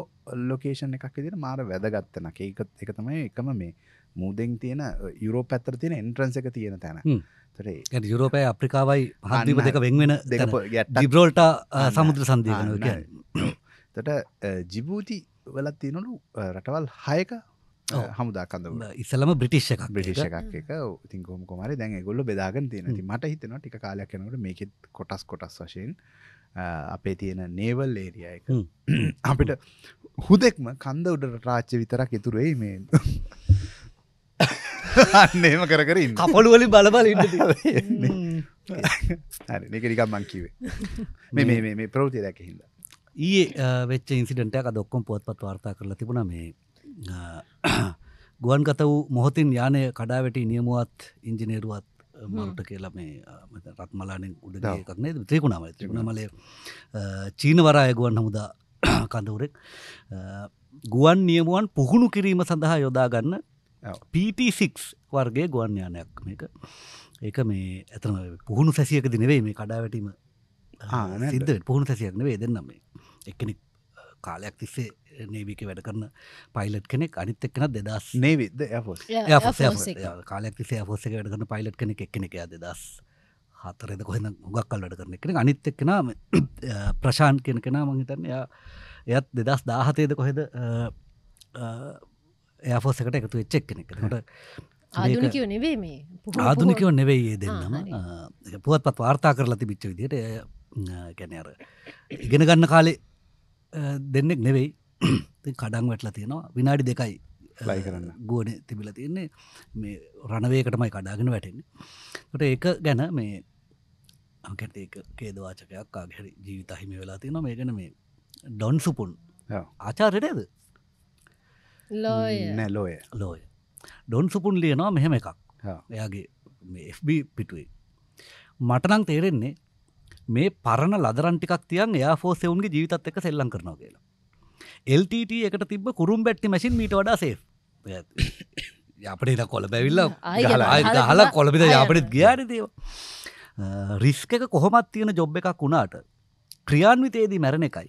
A: ලොකේෂන් එකක් දිර මාර වැදගත්තන එක එක තමයි එකම මේ මුදෙන් තියෙන යුරෝප පැත්තර තියෙන එන්ට්‍රන්ස එක තියෙන තැන තොරේ
B: යුරෝපය අප්‍රිකාවයි හන්දීප දෙක වෙන්වෙන ජිබ්‍රෝල්ට සමුද්‍ර සන්දීගන
A: තට ජිබූති වෙලත් තියනලු රටවල් හයක හමුදාකන්ද ඉස්සලම බ්‍රිටිෂ් එකක් බ්‍රිටිෂ් එකක් එක ඉතින් කොම කොමරි දැන් ගොල්ල බෙදාගන් තියෙන ති මට හිතෙනවා ටික කාලයක් කනට මේකෙත් කොටස් කොටස් වශයෙන් අපේ තියෙන නේවල් ඒරිය එක අපිට හුදෙක්ම කන්ද උඩට රාච්ච විතරක් ඉතුරේ මේ අන්නේම කර කරන්න අපොළුවලි බලබල නිකරිකම් මංකිවේ මේ මේ ප්‍රවතිය දැක හිද ඒ
B: වෙච්ච ඉන්සිඩට එක දොක්කොම් පොත්පත් වාර්තා කරලා තිබුණ මේ ගුවන් කත වූ මොහොතින් යානය කඩාවැට නියමුවත් ඉංජිනේරුවත් මරුට කියලා මේ රත්මලානෙන් උඩ එකක්නේ ත්‍රීකුණාව ත්‍රිුණමලය චීනවරාය ගුවන් හමුදා කඳවුරෙක් ගුවන් නියමුවන් පුහුණු කිරීම සඳහා යොදාගන්න PT6 වර්ගේ ගුවන් යානයක් මේක ඒක මේ ඇතන පුහුණු සැසියකද නෙවේ මේ කඩාවැටීම සිද පුහුණු සැසියක් නෙවේ දෙන්නම් මේ එක්කෙනෙක් කාලයක් තිස්සේ නේවික වැඩ කරන පයිලට් කෙනෙක් අනිත් එක්කෙන දෙදස් නේවිද කාලයක් තිසේ අපෝසක වැඩ කරන පයිලට් කෙනෙක් එක්කෙනෙක දෙදස් හතරෙද කොහෙන ගක් කල්ලට කරන කෙන අනිත් එක්කෙනම ප්‍රශාන් කෙන කෙනා මහිතන්න එයත් දෙදස් දාහතයද කොහෙද එයාෆෝසකට එකතු වෙච්චක්නකට ආදුනිකව නෙවේ මේ ආදුනිකව නෙවෙයි දෙන්නම පුවත්පත් වාර්තා කරලා තිබිච්ච විදිට ගැනර ඉගෙන ගන්න කාලේ දෙන්නෙක් නෙවෙයි කඩන් වැටලා තියෙනවා විනාඩි දෙකයි ලයි කරන්න ගුවන තිබිල තියන්නේ මේ රණවේකටමයි කඩාගෙන වැටෙන්නේ ට ඒක ගැන මේ අකට ඒක කේදවාචකයක් ආගර ජීවිත අහිමි වෙලා තියෙන මේ ගැන මේ ඩොන් සුපුන් ආචාරයටද නෑ ලෝය ලෝය ඩොන් සුපුන් ලියනවා මෙහෙම එකක් එයාගේ FB පිටුවේ මටනං තේරෙන්නේ මේ පරණ ලදරන්ටිකක් තියන් එයා ෆෝසවුන්ගේ ජීවිතත් එක සෙල්ලම් කරනවා කියලා LTT එකට තිබ කුරුම් බැට්ටි මැසින් මීට වඩා සේ අපට කොළ බැවිල්ල හල කොළබිද යාපටත් ගියාරි දේව රිස්ක කොහොමත් තියෙන ජොබ් එකක් වුණාට ක්‍රියාන්විතයේදී මැරණ එකයි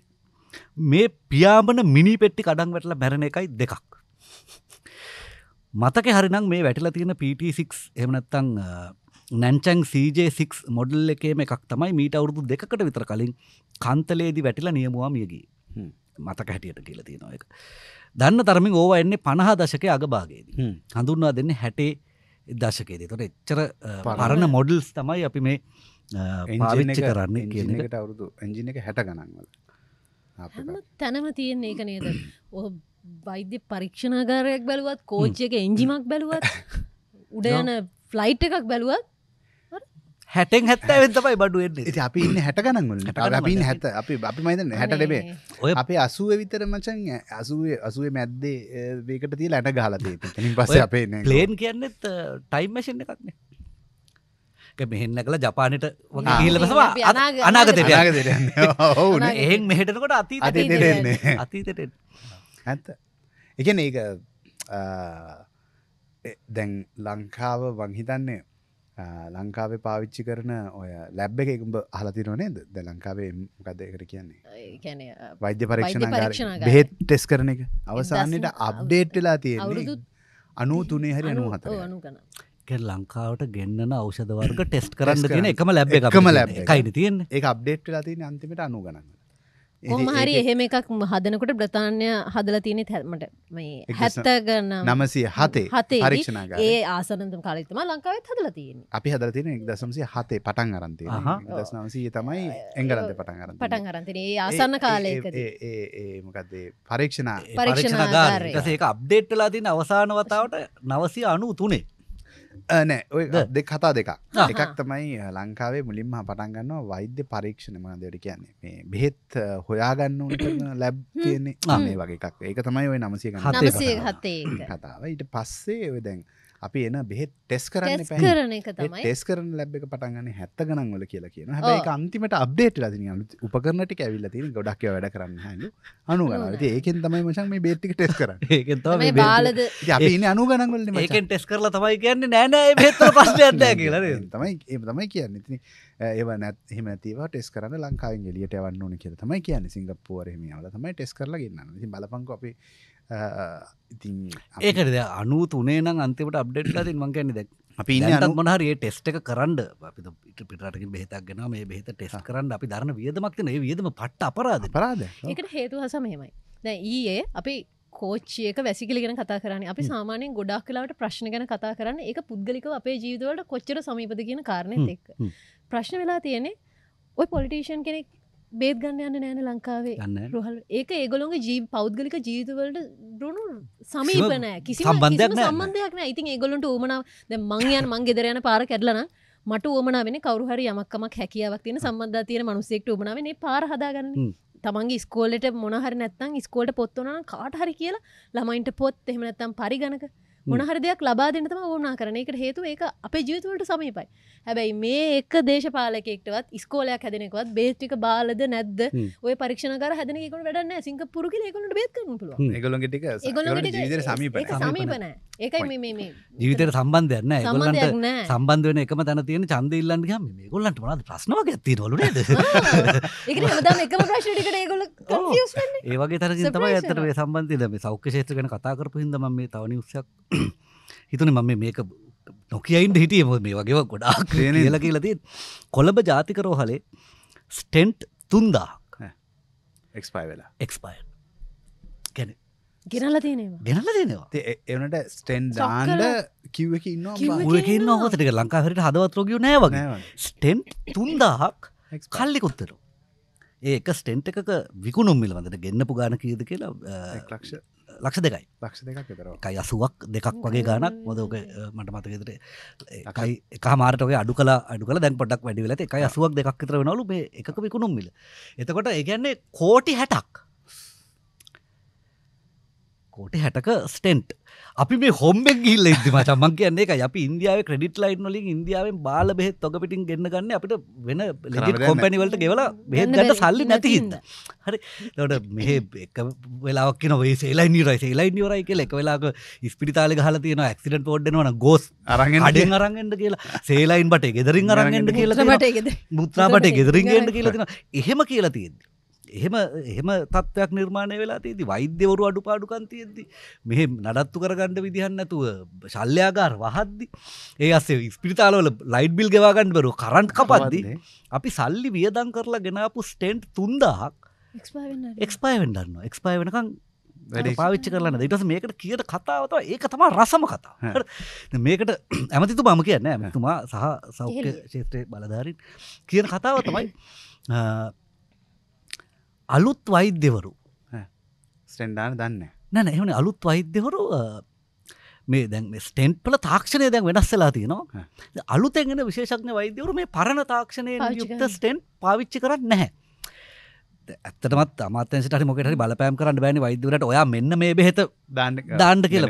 B: මේ පියාඹන මිනි පෙට්ටි කඩන් වැටල බැරණ එකයි දෙකක්. මතක හරිනම් මේ වැටලා තියෙන PT6 එමනත්තං නැන්චන් CJ6 මොඩල් එකේම එකක් තමයි මීට අවුරුදු දෙකට විතර කලින් කන්තලේදි වැටිලා නියමුවා මියගී මතක හැටියට කියල තියෙනව එක. දන්න තරමින් ඕව එන්නේ පණහා දශකය අගභාගේදී හඳුන්වා දෙන්නේ හැටේ දශකයේදී තොට එච්චර පරණ මොඩල්ස් තමයි අපි මේ
A: පාවිච්චි කරන්නේ කියන එකට අවුරුදු එජි එක හැට ගනන්වල
B: තැනම
C: තියෙන් ඒක නේද වෛද්‍ය පරීක්ෂණාගාරයක් බැලුවත් කෝච්චක එන්ජිමක් බැලුවත් උඩයන ෆ්ලයිට් එකක් බැලුවත්
A: හැටෙන් හැත්ත වෙතයි බඩුවෙන් අපි ඉන්න හැට ගනගල අපි හැත අපි අපි මයිතන හැටලබේ ඔය අපේ අසුව විතර මචන් අසුවේ අසුවේ මැද්දේ වේකට තිය ලැට ගාලතේ
B: පස අපේ ලේන්
A: කියන්නෙත් ටයිම් මශෙන් එකක්නේ මෙහෙන්න කළ ජපානට වගේ ගිල්ල පසවා අනාගතයට යග ඒ මෙහටකොට අති අතිතෙන්නේ අතීතට ඇත්ත එකන ඒක දැන් ලංකාව වංහිතන්නේ ලංකාවේ පාවිච්චි කරන ඔය ලැබ් එක එකඹ හලතිනෝ නේද ද ලංකාවේ ගදයකට කියන්නේ වෛද්‍ය පරීක්ෂණ බෙහෙත් ටෙස් කරන එක අවසාන්නයට අප්ඩේට් වෙලා තියෙන අනු තුනේ හරි අනුහත ලංකාවට ගෙන්න්නන අවෂද වර්ග ටෙස්ට කරන්න තියෙන එකම ලැබ් එකම ලැබ් එකයින තියෙන ඒ අප්ඩේට් ලතින අන්තිමට අනු ගන්න හරි
C: එහෙම එකක් හදනකොට බ්‍රතාානය හදල තියෙන හැත්මට මේ හැත්තගන්න
A: නමසේ හතේ හතේ හරික්ෂණ ඒ
C: ආසනන්තම කාලෙක්තම ලංකාවත් හදල තියෙන
A: අපි හදර තියෙන එක් දසම්සේ හතේ පටන් අරන්තය දස්නමසය තමයි එංගරන්ත පටන් අර
C: පටන් අරන්තන ඒ ආසන්න
A: කාලයකදේ පරීක්ෂණ පරීක්ෂණ ගාරසේ අප්ඩේට්ලා තින අවසාන වතාවට නවසය අනු තුනේ නෑ ඔය දෙක් කතා දෙකක් එකක් තමයි ලංකාවේ මුලින්ම පටන්ගන්න වෛද්‍ය පරීක්ෂණ මන දෙට කියන්නේ මේ බෙහෙත් හොයාගන්න උන ලැබ් තියන්නේ මේ වගේ එකක් ඒක තමයි ඔය නමසේ කතාව ඊට පස්සේ ඔය දැන් අපි එන බෙහෙත් ටෙස් කරන්න කරන එක ටෙස් කරන ලැබ් එක පටන්ගන්න හැත්ත ගනන් වල කියලා කියන හැබයි අන්තිමට අප්ඩේට ලදින උපකරනට ඇවිල්ල තින ගොඩක් වැඩ කරන්න හැලු අනු ගන ඒකෙන් තමයි මචන් මේ බේත්තික ටෙස් කර බාලද අනු ගනගල ඒකෙන්
B: ටෙස් කරලා තමයි කියන්න නෑනෑ බෙත් පස්ටද කියල
A: තමයි ඒ තමයි කියන්න ඉතින ඒව නැත් හම තිව ටෙස් කරන්න ලංකාවෙන් එලියට වන්න ඕන කියල තමයි කියන්න සිංගප්පුුවරහමියවල තමයි ටෙස් කරලා ගන්න බලපංක අපේ ඒකද අනු
B: තුනේ නම් අන්තිමට අප්ඩේට්ලා තින් මංකන්න දැක් අපි ඉන්න මොනහරේ ටෙස්ට එක කරන්න අපි ඉට පිටරටකින් බෙහතක් ගෙන මේ බෙහත ටෙස් කරන්න අපි දරන වියදමක්තින ඒ වියදම පට්ට අපරාධ පරාද එකට
C: හේතු හසමහෙමයි දැ ඊයේ අපි කෝච්චියක වැසිකිලිගෙන කතා කරන්න අපි සාමානයෙන් ගොඩක් කලාට ප්‍රශ්න ගැන කතා කරන්න එක පුද්ගලික අපේ ජීවිතවලට කොච්චර සමීපද කියන කාරණය එක් ප්‍රශ්න වෙලා තියෙනෙ ඔය පොලිටේෂන් කෙනෙක් බේත් ගන්න යන්න නෑන ලංකාවේ රහල් ඒක ඒගොළොන්ගේ ජී පෞද්ගලික ජීවිතවලට දුණු සමීපනෑ කිසි සම්බන්ධයක් සම්බන්ධයක්න ඉතින් ඒගොලොන්ට ඕමනාව ද මංයන් මංගෙදරයන පාර කැඩලන මට ඕමනාවෙන කවරුහරි යමක්කමක් හැකියාවක් තියෙන සම්බන්ධ තියෙන මනුසෙක්ට ඕමනාවන පාරහදාගන්න තමන්ගේ ස්කෝලට මොනහරි නැත්තං ස්කෝලට පොත්වන කාටහරි කියලා ළමයින්ට පොත් එහෙම නැත්තම් පරිගණක මොනහර දෙයක් ලබා දෙන්න තම ඕනා කරන එකට හේතු ඒක අපේ ජීවිතවලට සමීපයි හැබැයි මේ එක දේශපාලකෙක්ටවත් ස්කෝලයක් හැදෙනෙකවත් බේත්තික බාලද නැද්ද ඔය පරීක්ෂණකර හැදෙනකට වැඩන්න සිංගපුරු කියලෙකුට බේත් කරන්න පුළුවන්
A: ඒගොල්ලන්ගේ ටික ඒගොල්ලන්ගේ ටික සමීප සමීප
C: නැහැ ඒකයි මේ
B: ජීවිතයට සම්බන්ධයන්න ගොල්ලන්ට සම්බන්ධ වන එකම තැන තියෙන චන්ද ඉල්ලන්න ගම මේ ගොල්ලන්ට මනද ප්‍රශ්නව ඇති නොලු නද ඒවගේ තර තම ඇතර සම්බන්ධය මේ සෞඛ්‍ය ශේත්‍රගෙන කතා කරපු හිදම මේ තවනි උත්සක් හිතුන මම මේක නොකයින්ට හිටියම මේ වගේ ගොඩාක් ලකී ලති කොළඹ ජාතිකරෝහලේ ස්ටෙන්ට් තුන්දාක් එක්ස්පයි වෙලා එක්ස්පයි
C: ගෙනල තියනවා
B: ගෙනල තියනවා එවනට ස්ටෙන් දාන්ඩ කිව්වක ඉන්න කින්න හොතටක ලංකාහරට හදවත්රෝගිය නෑවගේ ස්ටෙන්් තුන්දාහක් කල්ලි කොත්තර ඒක ස්ටෙන්ට් එක විකුණුම් මිලවඳට ගෙන්න්නපු ගාන කියද කියලා ලක්ෂ ලක්ෂ දෙකයි ලක්ෂ දෙකයි අසුවක් දෙකක් වගේ ගානක් මොදෝක මට මතකෙතරේ එකයි එකමාරටගේ අඩු කලා අඩු කල දැන් පටක් වැඩිවෙලත එකයි අසුවක් දෙකක් තර වෙනවලු මේ එකක විකුණුම් මිල එතකොට ඒගැන්නේ කෝටි හැටක් කෝට හැටක ස්ටෙන්ට් අපි මේ හොම්බෙක් ගිල්ල ඉදම තමන් කියන්නේ එක අපි ඉන්දියාව ක්‍රඩිට ලයින් නොලින් ඉන්දියාවෙන් බාල බෙත් තොක පිටින් ගන්න ගන්න අපිට වෙන ලෙජිට කොම්පැනිවලට ගෙවල බෙහෙත්ගට සල්ලි නැතිහින්න හරි ලොට මේ එක වෙලාක් නොේ සේලා නිරයි සේලා නිවරයි කියල එක වෙලාක ස්පිරිතාල හල තියෙන ක්සිඩට පෝඩ්ඩනවන ගෝස් අරගෙන් අඩෙන් අරගෙන්ට කියලා සේලයින් බට ගෙදරින් අරගෙන්ට කියලට මුත්‍රාබට ගෙදරින් ගට කියලතින එහෙම කියලා තියෙන්නේ එහෙම එහෙම තත්ත්වයක් නිර්මාණය වෙලා තියදි වෛද්‍යවරු අඩු පාඩුකන්තියෙද්දි මෙහෙ නඩත්තු කරගණ්ඩ විදිහන්න ඇතුව ශල්්‍යයාගාර වහද්දි ඒ අසේ ස්පිරිතාලවල ලයිට් බිල් ගෙවාගන්න බරු කරන්ට් කපද්දි අපි සල්ලි වියදං කරලා ගෙනාපු ස්ටෙන්ට් තුන්දාහක් එක්ස්පය වෙන්ඩන්න එක්ස්පය වෙනකං පාවිච්ච කරලන්න ඉටස මේකට කියට කතාවත ඒක තමා රසම කතා මේකට ඇමතිතු මම කියන්න ඇමතුමා සහ සෞඛ්‍ය ශේත්‍රය බලධාරින් කියන කතාව තමයි අලුත් වෛද්‍යවරු
A: ස්ටෙන්ඩාන දන්න
B: නැන එහන අලුත් වෛද්‍යවරු මේ දැන් ස්ටෙන්ට්පල තාක්ෂණය දැන් වෙනස්සලා තියනවා අලුතෙන්ගෙන විශේෂක්න වෛද්‍යවරු මේ පරණ තාක්ෂණය යුක්ත ස්ටෙන්ට් පාවිච්චි කරන්න නැහැ ඇත්තටමත් අමාතන්සිට හරි මොකට හරි බලපෑම් කරන්න බෑන වෛදවරට ඔයා මෙන්න මේ බෙහෙත
A: දාන්න කියල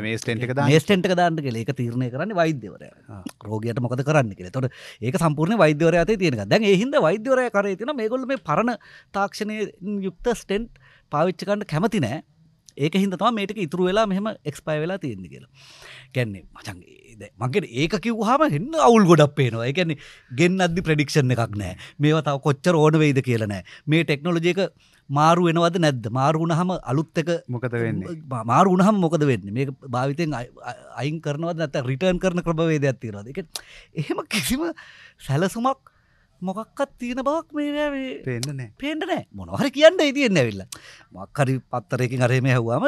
B: ස්ටට දාන්න කියල එක තීරණය කරන්න වෛද්‍යවර රෝගයට මොකද කරන්න කියල තොට ඒක සම්පූර්ණ වෛද්‍යවර ඇත තියෙනක දැන් එහින්ද වෛද්‍යවරය කර තින මේගොල්ල මේ පරණ තාක්ෂණය යුක්ත ස්ටෙන්ට් පාවිච්චකන්න කැමති නෑ ඒක හින්දවා මේටක ඉතුරු වෙලා මෙහම එක්ස්පයි වෙලා තියෙන්නේ කියලා කැන්නේ මචන්ගේ මගේ ඒක කිව්හම එන්න අවුල් ගොඩක් පේනවා එකන්නේ ගෙන් අදදි ප්‍රඩික්ෂණ එකක් නෑ මේතාව කොච්චර ඕනවෙයිද කියලනෑ මේ ටෙක්නොලජයක මාරු වෙනවද නැද්ද මාරුුණහම අලුත්තක මොකද වෙන්න මාරුුණහම මොකද වෙන්න මේ භාවිතයෙන් අයින් කරනවද නැත රිටර්න් කරන ක්‍රභවේද ඇතිරද එක එහෙම කිසිම සැලසුමක් මොකක්කත් තියෙන බවක් මේ පෙන්න්න පෙන්ඩනෑ මොනවහර කියන්න ඉතියෙන්න ඇවිල්ල මක්කරි පත්තරයකින් අරේ මේ හැවවාම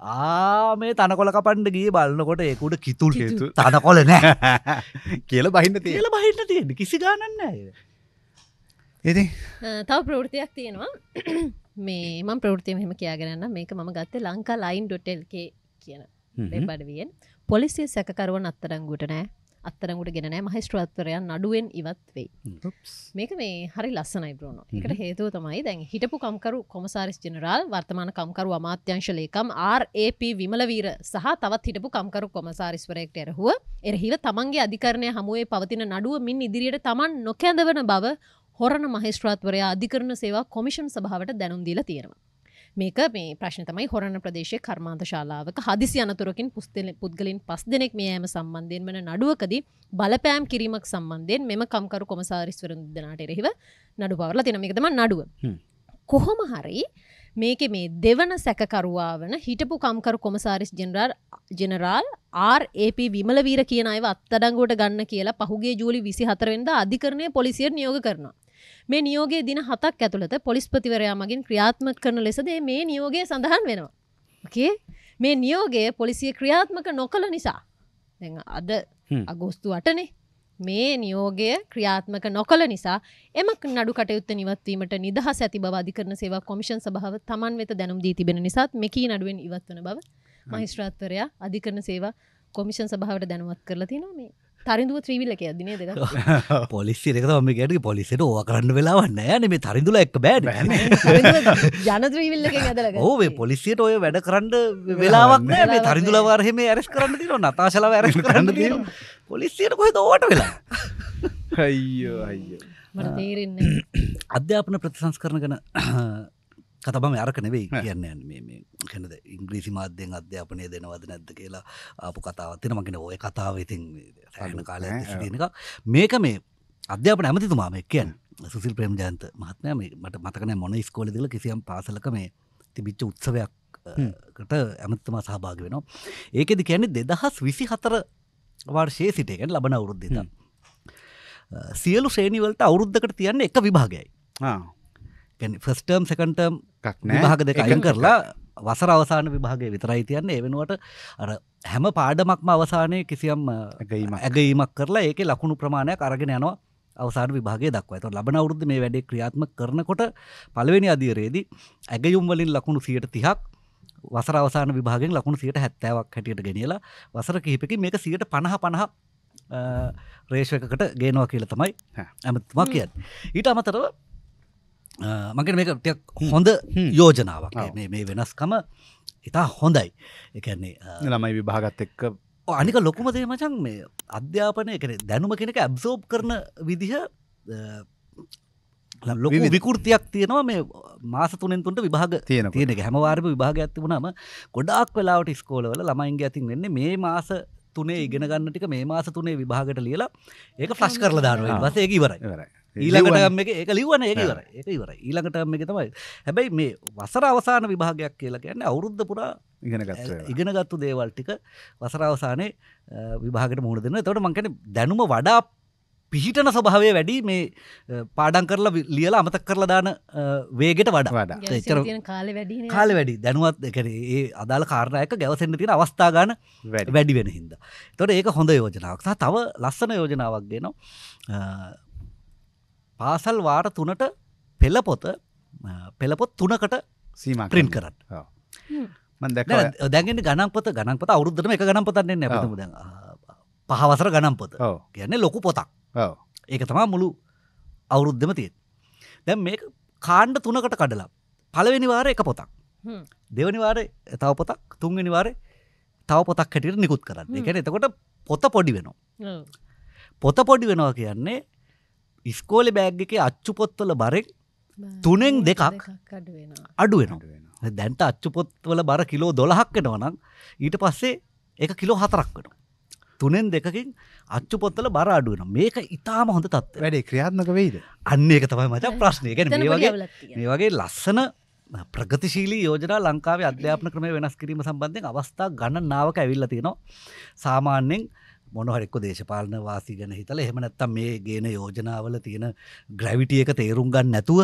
B: ආ මේ තනකොල කපන්ඩ ගිය බලන්නකොට ඒකුට කිතුල් හේතු තනකොල නෑ කියල බහින්න තියල බහින්න තියෙන කිසි ගානන්න
C: ඇති තව ප්‍රවෘතියක් තියෙනවා මේ මම ප්‍රවෘතිය මෙහම කියාගෙනන්න මේක මම ගත්තේ ලංකා ලයින් ඩොටල්කේ කියන බඩවියෙන් පොලිසිය සැකරුවන් අත්තරංගුට නෑ අත්තරමුට ගෙනෑ මහිස්ත්‍රත්වරයන් නඩුවෙන් ඉවත් වෙයි මේක මේ හරි ලස්සනයි බ්‍රෝණෝ එකට හේතුව තමයි දැන් හිටපු කම්කරු කොමසාරිස් ජනරාල් වර්තමාන කම්කරු අමාත්‍යංශලේකම් RAP විමලවීර සහ තවත් හිටපු කම්කරු කොමසාරිස්වරයෙක්ට එරහුව එරහිව තමන්ගේ අධිකරණය හමුවේ පවතින නඩුව මින් ඉදිරියට තමන් නොකැඳවන බව හොරණ මහිස්ත්‍රාත්වරයා අධිකරණ සේවා කොමිෂන් සභාවට දැනුම් දීලා තියෙනවා මේක මේ ප්‍රශ්න තමයි හොරණ ප්‍රදේශය කර්මාන්ත ශාලාවක හදිසි අනතුරකින් පුස්තල පුද්ගලින් පස් දෙනෙක් මේ ෑම සම්බන්ධයෙන් වන නඩුවකදී බලපෑම් කිරීමක් සම්බන්ධයෙන් මෙම කම්කරු කොමසාරිස්වරන් දෙනාට එරෙහිව නඩු පවරලා තිනමිකතම නඩුව. කොහොම හරි මේක මේ දෙවන සැකකරුවා වන හිටපු කම්කරු කොමසාරිස් ජෙනරල් ජෙනරාල් ආප විමලවීර කියන අය අත්තඩංගුවට ගන්න කියලා පහුගේ ජූලි විසි හතරවෙද අධිකරණය පොලිසිය නියෝග කරනවා. මේ නියෝගේ දින හතක් ඇතුළත පොලිස්පතිවරයා මගින් ක්‍රියාත්මක කරන ලෙසද මේ නියෝගය සඳහන් වෙනවා. මේ නියෝගය පොලිසිය ක්‍රියාත්මක නොකළ නිසා අද අගෝස්තු අටනේ මේ නියෝගය ක්‍රියාත්මක නොකළ නිසා එමක් නඩු කටයුත්ත නිවත්වීමට නිදහස් ඇති බවාධි කරන සේවා කොමිෂන් සභාව තමන් වෙත දැනුම් දී තිබෙන නිසාත් මෙකී නඩුවෙන් ඉවත් වන බව මහිස්ත්‍රාත්වරයා අධිකරන සේවා කොමිෂන් සභාවට දැනුවත් කරලා තිනවා මේ තරිදුව ත්‍රීවිල්ලක දිනේ දෙක
B: පොලිසි එක ම ගැට පොලිසිට ඕ කරන්න වෙලාවන්න ෑන මේ තරිදුල එක් බෑඩ ජන
C: ත්‍රීවිල්ල ඇදල ඕේ
B: පොලිසියට ඔය වැඩ කරන්න වෙලාවක් මේ තරිදුලවාර්හෙම ඇරස් කරන්න තින නතාශලාව ඇරස් කරන්න තියෙන පොලිසියට කොහෙ දෝට වෙලා අයියෝ අයිය තේරෙන්නේ අධ්‍යාපන ප්‍රතිසංස් කරන ගන කතබම අරක නෙවෙයි කියන්න කැනද ඉංග්‍රීසි මාධ්‍යයෙන් අධ්‍යාපනය දෙනවද නැද්ද කියලා ආපු කතාවත්තින මගෙන ඔය කතාව ඉතින් රැන කාල එක මේක මේ අධ්‍යාපන ඇමතිතුමාම කියන් සුසිල් ප්‍රේම් ජයන්ත මහත්මය මට මතකන මොන ස්කෝලදිල කිසියම් පාසලක මේ තිබිච්ච උත්සවයක් කට ඇමතමා සහභාග වෙනවා ඒකෙදි කියන්නේ දෙදහස් විසි හතර වර්ෂයේ සිටයකෙන් ලබන අවුරුද්ධ සියලු ශ්‍රේණීවලට අවුරුද්ධකට තියන්න එක විභාගයයි ෆස්ටර්ම් සකන්ටර්ම් එකක් විභාග දෙක අයින් කරලා වසර අවසාන විභාගය විතරයි තියන්නේ වෙනුවට අර හැම පාඩමක්ම අවසානය කිසියම් ඇගීමක් කරලා ඒක ලකුණු ප්‍රමාණයක් අරගෙන යනවා අවසාන විභාගය දක්වා ඇත ලබන අවුරුද්ද මේ වැඩේ ක්‍රියාත්ම කරනකොට පළවෙනි අධීරයේදී ඇගයුම් වලින් ලකුණු සියයට තිහක් වසර අවසාන විභාගෙන් ලකුණු සියට හැත්තෑවක් හැටියට ගෙනියලා වසර කිහිපකි මේක සියට පණහ පණහ රේෂයකට ගේනවා කියල තමයි ඇමතුමා කියන්න ඊට අමතරව මගේ මේක හොඳ යෝජනාවක් මේ වෙනස්කම ඉතා හොඳයි එකන්නේ ළමයි විභාගත් එක්ක අනික ලොකුමදේ මචන් මේ අධ්‍යාපනය කර දැනුම කෙනෙක ඇබ්සෝප් කරන විදිහ ලොක විකෘතියක් තියෙනවා මේ මාසතුනෙන්තුන්ට විභාග තියෙන තියෙන හැමවාර්ම විභාග ඇති වුණම ගොඩක් වෙලාවට ස්කෝලවල ළමයින්ගේ ඇතින් වෙන්නේ මේ මාස තුනේ ඉගෙනගන්න ටික මේ මාස තුනේ විභාගට ලියලා ඒක ෆ්ලස්් කරලා දානවා වසේකි වරයි
A: ඊළඟටම්
B: එක එක ලිවන ඒ ඉවර එක ඉවර ඊළඟටම් එක තමයි හැබැයි මේ වසර අවසාන විභාගයක් කියලා ගැන්න අවුද්ධ පුරා ඉගෙන ගත්තු දේවල් ටික වසර අවසානය විභාගට මුහුණ දෙන්න තොට මංකන දැනුම වඩා පිහිටන ස්වභාවය වැඩි මේ පාඩන් කරලා ලියලා අමත කරලා දාන වේගෙට වඩ වඩා කාල වැඩි දැනුවත් එකරේ ඒ අදාළ කාරණයක ගැවසෙන්න්න තියෙන අවස්ථාගාන වැඩි වෙන හිද. තොට ඒක හොඳ යෝජනාවක් තව ලස්සන යෝජනාවක් දෙනවා පාසල් වාර තුනට පෙළපොත පෙළපොත් තුනකට සීම ප්‍රින් කරන්න දැගෙන ගනපත ගනපත අවුද්දම එක ගනපතන්නේ නැතම දැ පහවසර ගනම්පොත කියන්නේ ලොකු පොතක් ඒක තමා මුළු අවුරුද්ධම තියෙන් දැම් මේ කාණ්ඩ තුනකට කඩලා පලවෙනිවාර එක පොතක් දෙවනිවාර තව පොතක් තුන්ගනිවාර තව පොතක් හැටියට නිකුත් කරන්න එකන එතකොට පොත පොඩි වෙනවා පොත පොඩි වෙනවා කියන්නේ ඉස්කෝලි බෑග් එක අච්චු පොත්වල බරෙක්
C: තුනෙන් දෙකක් අඩුවෙන
B: දැන්ට අච්චු පොත්වල බර කිලෝ දොළහක්කෙනවනම් ඊට පස්සේ එක කිලෝ හතරක් වෙන තුනෙන් දෙකින් අච්චු පොත්තල බර අඩුවන මේක ඉතාම හොඳ තත් වැඩේ ක්‍රියාත්මක වෙයිද අන්න එක තමයි මත ප්‍රශ්නය ගැන වගේ මේ වගේ ලස්සන ප්‍රගතිශීලී යෝජනා ලංකාවේ අධ්‍යාපන ක්‍රමය වෙනස් කිරීම සම්බන්ධයෙන් අවස්ථා ගණනාවක ඇවිල්ල තියෙනවා සාමාන්‍යෙන් මොනහරෙක්ක දේශපාලන වාසි ගැන හිතල එහමනැත්තම් මේ ගේන යෝජනාවල තියෙන ග්‍රැවිටියක තේරුම් ගන්න නැතුව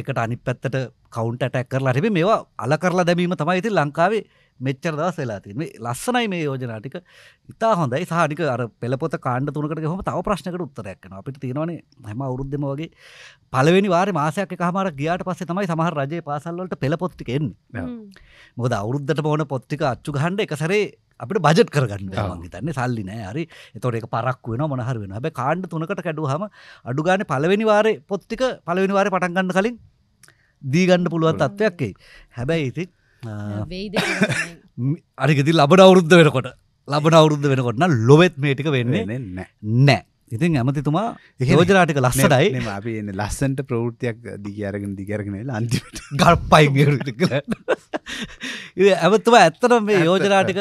B: ඒකට අනි පැත්තට කවන්ට ටැක් කරලා හිබේ මේවා අල කරලා දැමීම තමයි ඉති ලංකාවේ මෙච්චර දවස් වෙලා තින් මේ ලස්සනයි මේ යෝජනාටික ඉතා හොඳයි සානික අර පෙළපොත කාණ්ඩ තුනකට හොම තව ප්‍රශ්නකට උත්තරයක්න අපිට තියෙනවන හැම අවුරුද්ධම වගේ පලවෙනි වාර මාසයක් හමර ගියාට පස්සේ තමයි සමහර රජය පාසල්ලට පෙළපොත්තික එන්නේ මොද අවුරුද්ධට පෝන පොත්තික අච්චු හන්ඩ එකසරේ අපට බජට් කරගන්න මගේතන්නේ සල්ලි නෑ හරි එතොට එක පරක් වෙන මොනහර වෙන හැබ කාණ්ඩ තුනකට කැඩුහම අඩුගාන පලවෙනිවාරය පොත්තික පලවෙනිවාරය පටන්ගන්න කලින් දීගන්න පුළුවන් තත්ත්වයක්කයි හැබැයි ඉති අරිගෙති ලබන අවුරුද්ධ වෙනකොට ලබන අවුරුද්ධ
A: වෙනකොටන්න ලොවෙත් මේටික වෙන්නේ
B: නෑ ඉතින් ඇමතිතුමා යෝජනාටික ලස්සටයි අපි එන්න
A: ලස්සන්ට ප්‍රවෘතියක් දිගරගෙන දිගරගෙනල අන්තිමට ගල්පයි ඇමතුම ඇත්තන මේ යෝජනාටික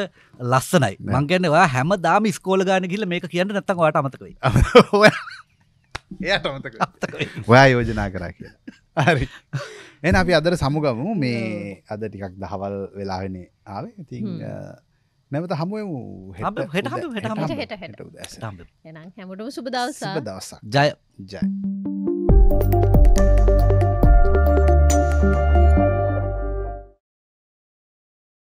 A: ලස්සනයි මංගන්නවා හැම
B: දාම ස්කෝල ගාන කියල මේක කියන්න නැත්තන් වාට අමතකයි
A: එයට අමතක ඔයා යෝජනා කරා කියලා හරි එන අපි අදර සමුගමු මේ අද ටිකක් දහවල් වෙලාවෙනේ ආවේ ඉතිං නැවත හමුවමු
C: හැමටම සුබ දවසා දවසා
A: ජය ජය.